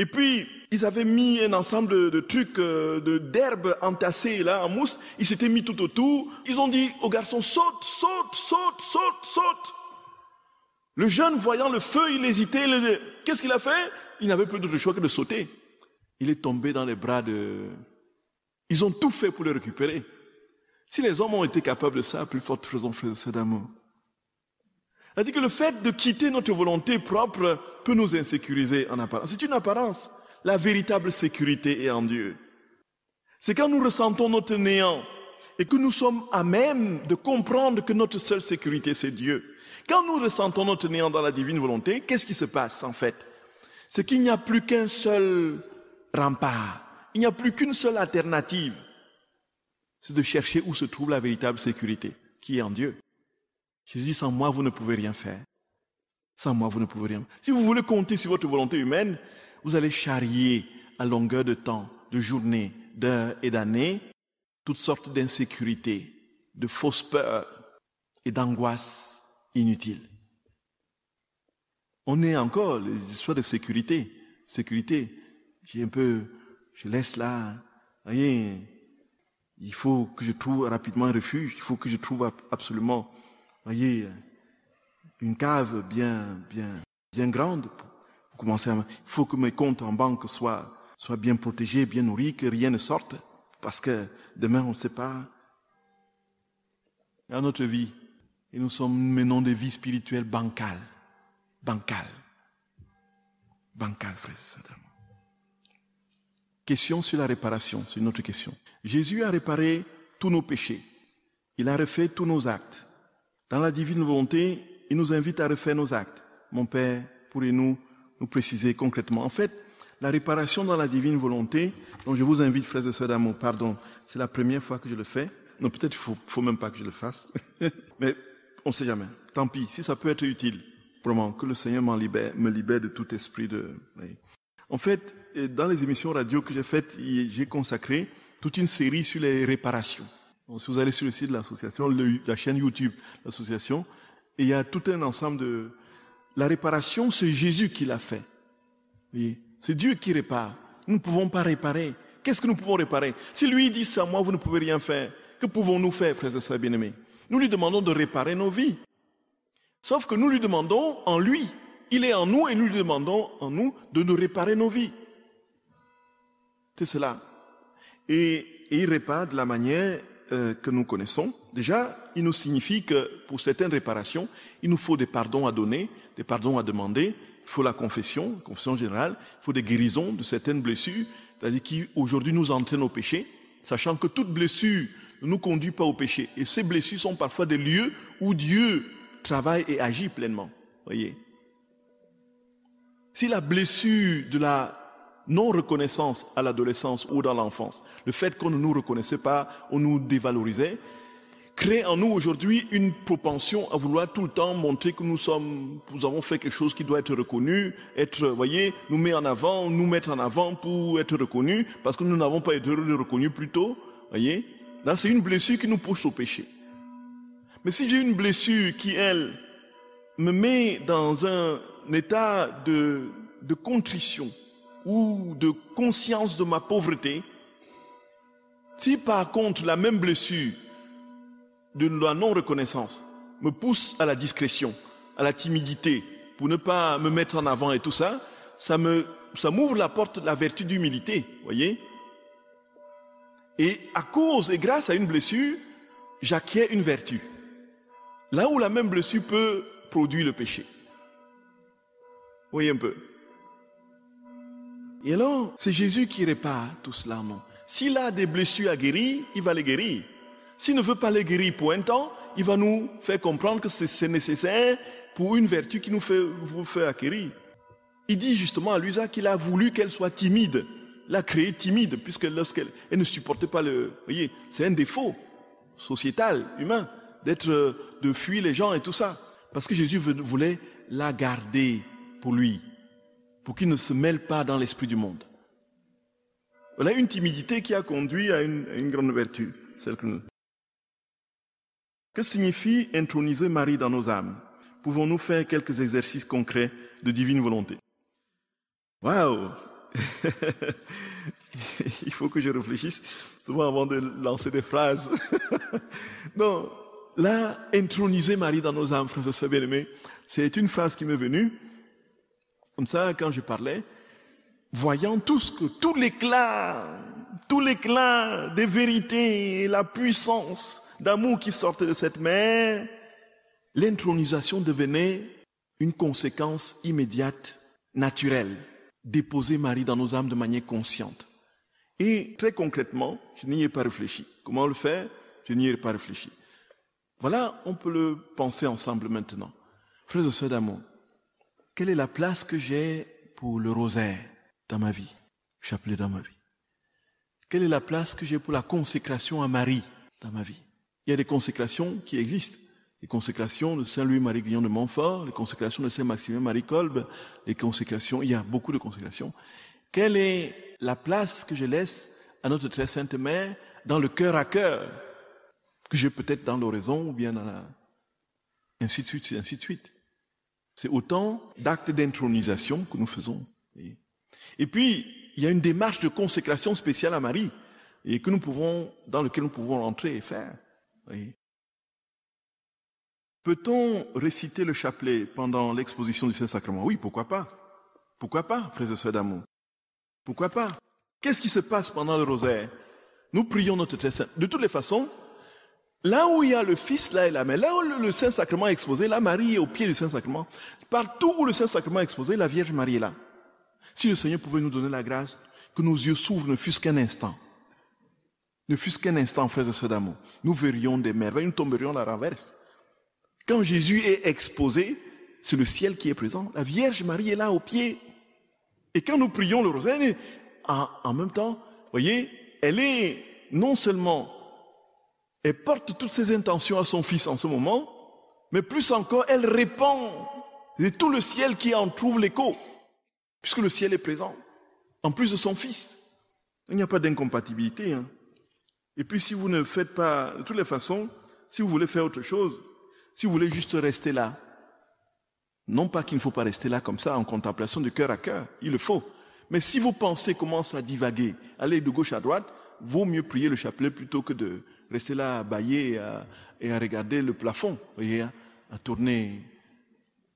et puis, ils avaient mis un ensemble de, trucs, euh, de d'herbes entassées là en mousse. Ils s'étaient mis tout autour. Ils ont dit au garçon, saute, saute, saute, saute, saute. Le jeune, voyant le feu, il hésitait. Qu'est-ce qu'il a fait Il n'avait plus d'autre choix que de sauter. Il est tombé dans les bras de... Ils ont tout fait pour le récupérer. Si les hommes ont été capables de ça, plus forte raison, frère, ça d'amour cest à que le fait de quitter notre volonté propre peut nous insécuriser en apparence. C'est une apparence. La véritable sécurité est en Dieu. C'est quand nous ressentons notre néant et que nous sommes à même de comprendre que notre seule sécurité, c'est Dieu. Quand nous ressentons notre néant dans la divine volonté, qu'est-ce qui se passe en fait C'est qu'il n'y a plus qu'un seul rempart, il n'y a plus qu'une seule alternative, c'est de chercher où se trouve la véritable sécurité, qui est en Dieu. Jésus dit, sans moi, vous ne pouvez rien faire. Sans moi, vous ne pouvez rien. Si vous voulez compter sur votre volonté humaine, vous allez charrier à longueur de temps, de journée, d'heures et d'années, toutes sortes d'insécurités, de fausses peurs et d'angoisses inutiles. On est encore les histoires de sécurité. Sécurité, j'ai un peu, je laisse là, voyez, il faut que je trouve rapidement un refuge, il faut que je trouve absolument voyez, une cave bien, bien, bien grande pour commencer. Il faut que mes comptes en banque soient, soient bien protégés, bien nourris, que rien ne sorte, parce que demain, on ne sait pas. Dans notre vie, et nous sommes des vies spirituelles bancales, bancales, bancales, frères et Question sur la réparation, c'est une autre question. Jésus a réparé tous nos péchés. Il a refait tous nos actes. Dans la divine volonté, il nous invite à refaire nos actes. Mon Père, pourriez-nous nous préciser concrètement En fait, la réparation dans la divine volonté, donc je vous invite, frères et sœurs d'amour, pardon, c'est la première fois que je le fais. Non, peut-être il faut, faut même pas que je le fasse. Mais on sait jamais. Tant pis, si ça peut être utile, vraiment, que le Seigneur m'en libère, me libère de tout esprit de... En fait, dans les émissions radio que j'ai faites, j'ai consacré toute une série sur les réparations si vous allez sur le site de l'association, la chaîne YouTube de l'association, il y a tout un ensemble de... La réparation, c'est Jésus qui l'a fait. C'est Dieu qui répare. Nous ne pouvons pas réparer. Qu'est-ce que nous pouvons réparer Si lui dit ça, moi, vous ne pouvez rien faire. Que pouvons-nous faire, frères et sœurs bien-aimés Nous lui demandons de réparer nos vies. Sauf que nous lui demandons en lui. Il est en nous et nous lui demandons en nous de nous réparer nos vies. C'est cela. et il répare de la manière euh, que nous connaissons, déjà, il nous signifie que pour certaines réparations, il nous faut des pardons à donner, des pardons à demander, il faut la confession, confession générale, il faut des guérisons de certaines blessures, c'est-à-dire qui aujourd'hui nous entraînent au péché, sachant que toute blessure ne nous conduit pas au péché. Et ces blessures sont parfois des lieux où Dieu travaille et agit pleinement. Voyez. Si la blessure de la non-reconnaissance à l'adolescence ou dans l'enfance, le fait qu'on ne nous reconnaissait pas, on nous dévalorisait, crée en nous aujourd'hui une propension à vouloir tout le temps montrer que nous sommes, nous avons fait quelque chose qui doit être reconnu, être, voyez, nous met en avant, nous mettre en avant pour être reconnu, parce que nous n'avons pas été reconnus plus tôt, voyez. Là, c'est une blessure qui nous pousse au péché. Mais si j'ai une blessure qui, elle, me met dans un état de, de contrition, ou de conscience de ma pauvreté, si par contre la même blessure de la non-reconnaissance me pousse à la discrétion, à la timidité, pour ne pas me mettre en avant et tout ça, ça me, ça m'ouvre la porte de la vertu d'humilité, voyez? Et à cause et grâce à une blessure, j'acquiers une vertu. Là où la même blessure peut produire le péché. Voyez un peu. Et alors, c'est Jésus qui répare tout cela, non S'il a des blessures à guérir, il va les guérir. S'il ne veut pas les guérir pour un temps, il va nous faire comprendre que c'est nécessaire pour une vertu qui nous fait, vous fait acquérir. Il dit justement à Luisa qu'il a voulu qu'elle soit timide, l'a créée timide, puisque lorsqu'elle elle ne supportait pas le... voyez, c'est un défaut sociétal, humain, d'être, de fuir les gens et tout ça. Parce que Jésus voulait la garder pour lui pour qu'il ne se mêle pas dans l'esprit du monde. Voilà une timidité qui a conduit à une, grande vertu, celle que signifie introniser Marie dans nos âmes Pouvons-nous faire quelques exercices concrets de divine volonté Waouh Il faut que je réfléchisse souvent avant de lancer des phrases. non, là, introniser Marie dans nos âmes, frères et bien-aimés, c'est une phrase qui m'est venue comme ça, quand je parlais, voyant tout ce que, tout l'éclat, tout l'éclat des vérités et la puissance d'amour qui sortait de cette mère, l'intronisation devenait une conséquence immédiate, naturelle. Déposer Marie dans nos âmes de manière consciente. Et très concrètement, je n'y ai pas réfléchi. Comment le faire Je n'y ai pas réfléchi. Voilà, on peut le penser ensemble maintenant. Frères et sœurs d'amour, quelle est la place que j'ai pour le rosaire dans ma vie, chapelet dans ma vie Quelle est la place que j'ai pour la consécration à Marie dans ma vie Il y a des consécrations qui existent. Les consécrations de Saint-Louis-Marie Guillon de Montfort, les consécrations de Saint-Maximin-Marie Kolb, les consécrations, il y a beaucoup de consécrations. Quelle est la place que je laisse à notre très sainte mère dans le cœur à cœur que j'ai peut-être dans l'oraison ou bien dans la... ainsi de suite, ainsi de suite. C'est autant d'actes d'intronisation que nous faisons. Et puis, il y a une démarche de consécration spéciale à Marie et que nous pouvons, dans lequel nous pouvons entrer et faire. Peut-on réciter le chapelet pendant l'exposition du Saint-Sacrement Oui, pourquoi pas Pourquoi pas, frères et sœurs d'amour Pourquoi pas Qu'est-ce qui se passe pendant le rosaire Nous prions notre Très saint De toutes les façons, Là où il y a le Fils, là et la Mais Là où le Saint-Sacrement est exposé, là Marie est au pied du Saint-Sacrement. Partout où le Saint-Sacrement est exposé, la Vierge Marie est là. Si le Seigneur pouvait nous donner la grâce, que nos yeux s'ouvrent ne fût-ce qu'un instant. Ne fût-ce qu'un instant, frères et sœurs d'amour. Nous verrions des merveilles, nous tomberions à la renverse. Quand Jésus est exposé, c'est le ciel qui est présent. La Vierge Marie est là au pied. Et quand nous prions le rosaire, en, en même temps, voyez, elle est non seulement elle porte toutes ses intentions à son fils en ce moment, mais plus encore, elle répand et tout le ciel qui en trouve l'écho, puisque le ciel est présent, en plus de son fils. Il n'y a pas d'incompatibilité. Hein. Et puis si vous ne faites pas, de toutes les façons, si vous voulez faire autre chose, si vous voulez juste rester là, non pas qu'il ne faut pas rester là comme ça en contemplation de cœur à cœur, il le faut. Mais si vos pensées commencent à divaguer, aller de gauche à droite, vaut mieux prier le chapelet plutôt que de rester là à bailler et à regarder le plafond, voyez, hein, à, tourner,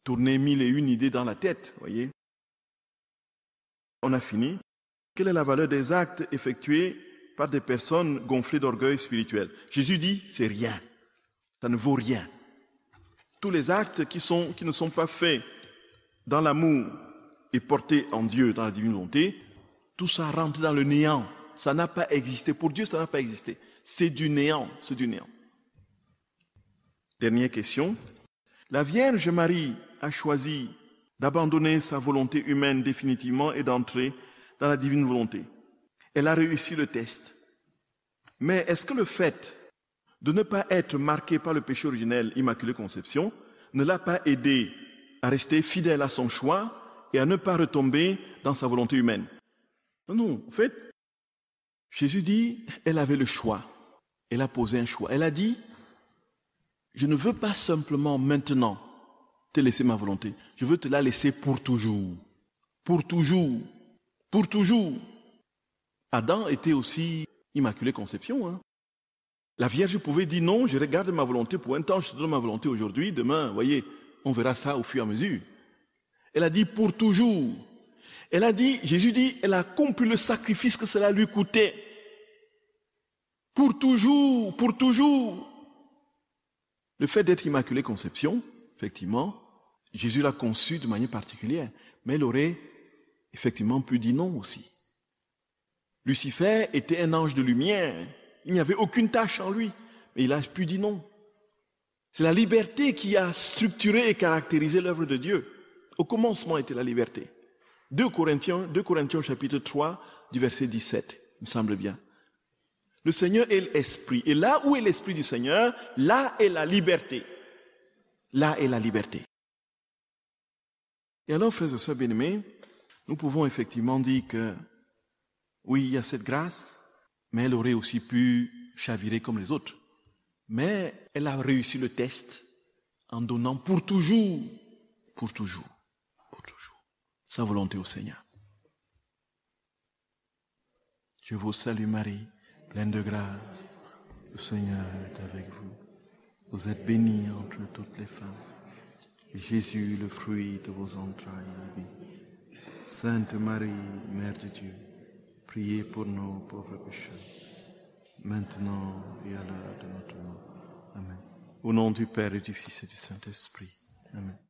tourner mille et une idées dans la tête, voyez. On a fini. Quelle est la valeur des actes effectués par des personnes gonflées d'orgueil spirituel Jésus dit, c'est rien. Ça ne vaut rien. Tous les actes qui, sont, qui ne sont pas faits dans l'amour et portés en Dieu, dans la divine volonté, tout ça rentre dans le néant. Ça n'a pas existé. Pour Dieu, ça n'a pas existé. C'est du néant, c'est du néant. Dernière question. La Vierge Marie a choisi d'abandonner sa volonté humaine définitivement et d'entrer dans la divine volonté. Elle a réussi le test. Mais est-ce que le fait de ne pas être marqué par le péché originel Immaculée Conception ne l'a pas aidé à rester fidèle à son choix et à ne pas retomber dans sa volonté humaine Non, non, en fait, Jésus dit, elle avait le choix elle a posé un choix. Elle a dit, je ne veux pas simplement maintenant te laisser ma volonté, je veux te la laisser pour toujours. Pour toujours. Pour toujours. Adam était aussi immaculée conception. Hein. La Vierge pouvait dire non, je regarde ma volonté pour un temps, je te donne ma volonté aujourd'hui, demain, voyez, on verra ça au fur et à mesure. Elle a dit pour toujours. Elle a dit, Jésus dit, elle a accompli le sacrifice que cela lui coûtait pour toujours, pour toujours. Le fait d'être immaculée conception, effectivement, Jésus l'a conçu de manière particulière, mais il aurait effectivement pu dire non aussi. Lucifer était un ange de lumière, il n'y avait aucune tâche en lui, mais il a pu dire non. C'est la liberté qui a structuré et caractérisé l'œuvre de Dieu. Au commencement était la liberté. 2 Corinthiens, 2 Corinthiens chapitre 3 du verset 17, me semble bien. Le Seigneur est l'Esprit. Et là où est l'Esprit du Seigneur, là est la liberté. Là est la liberté. Et alors, frères et sœurs bien-aimés, nous pouvons effectivement dire que, oui, il y a cette grâce, mais elle aurait aussi pu chavirer comme les autres. Mais elle a réussi le test en donnant pour toujours, pour toujours, pour toujours, sa volonté au Seigneur. Je vous salue Marie, pleine de grâce. Le Seigneur est avec vous. Vous êtes bénie entre toutes les femmes. Jésus, le fruit de vos entrailles, est béni. Sainte Marie, Mère de Dieu, priez pour nos pauvres pécheurs, maintenant et à l'heure de notre mort. Amen. Au nom du Père et du Fils et du Saint-Esprit. Amen.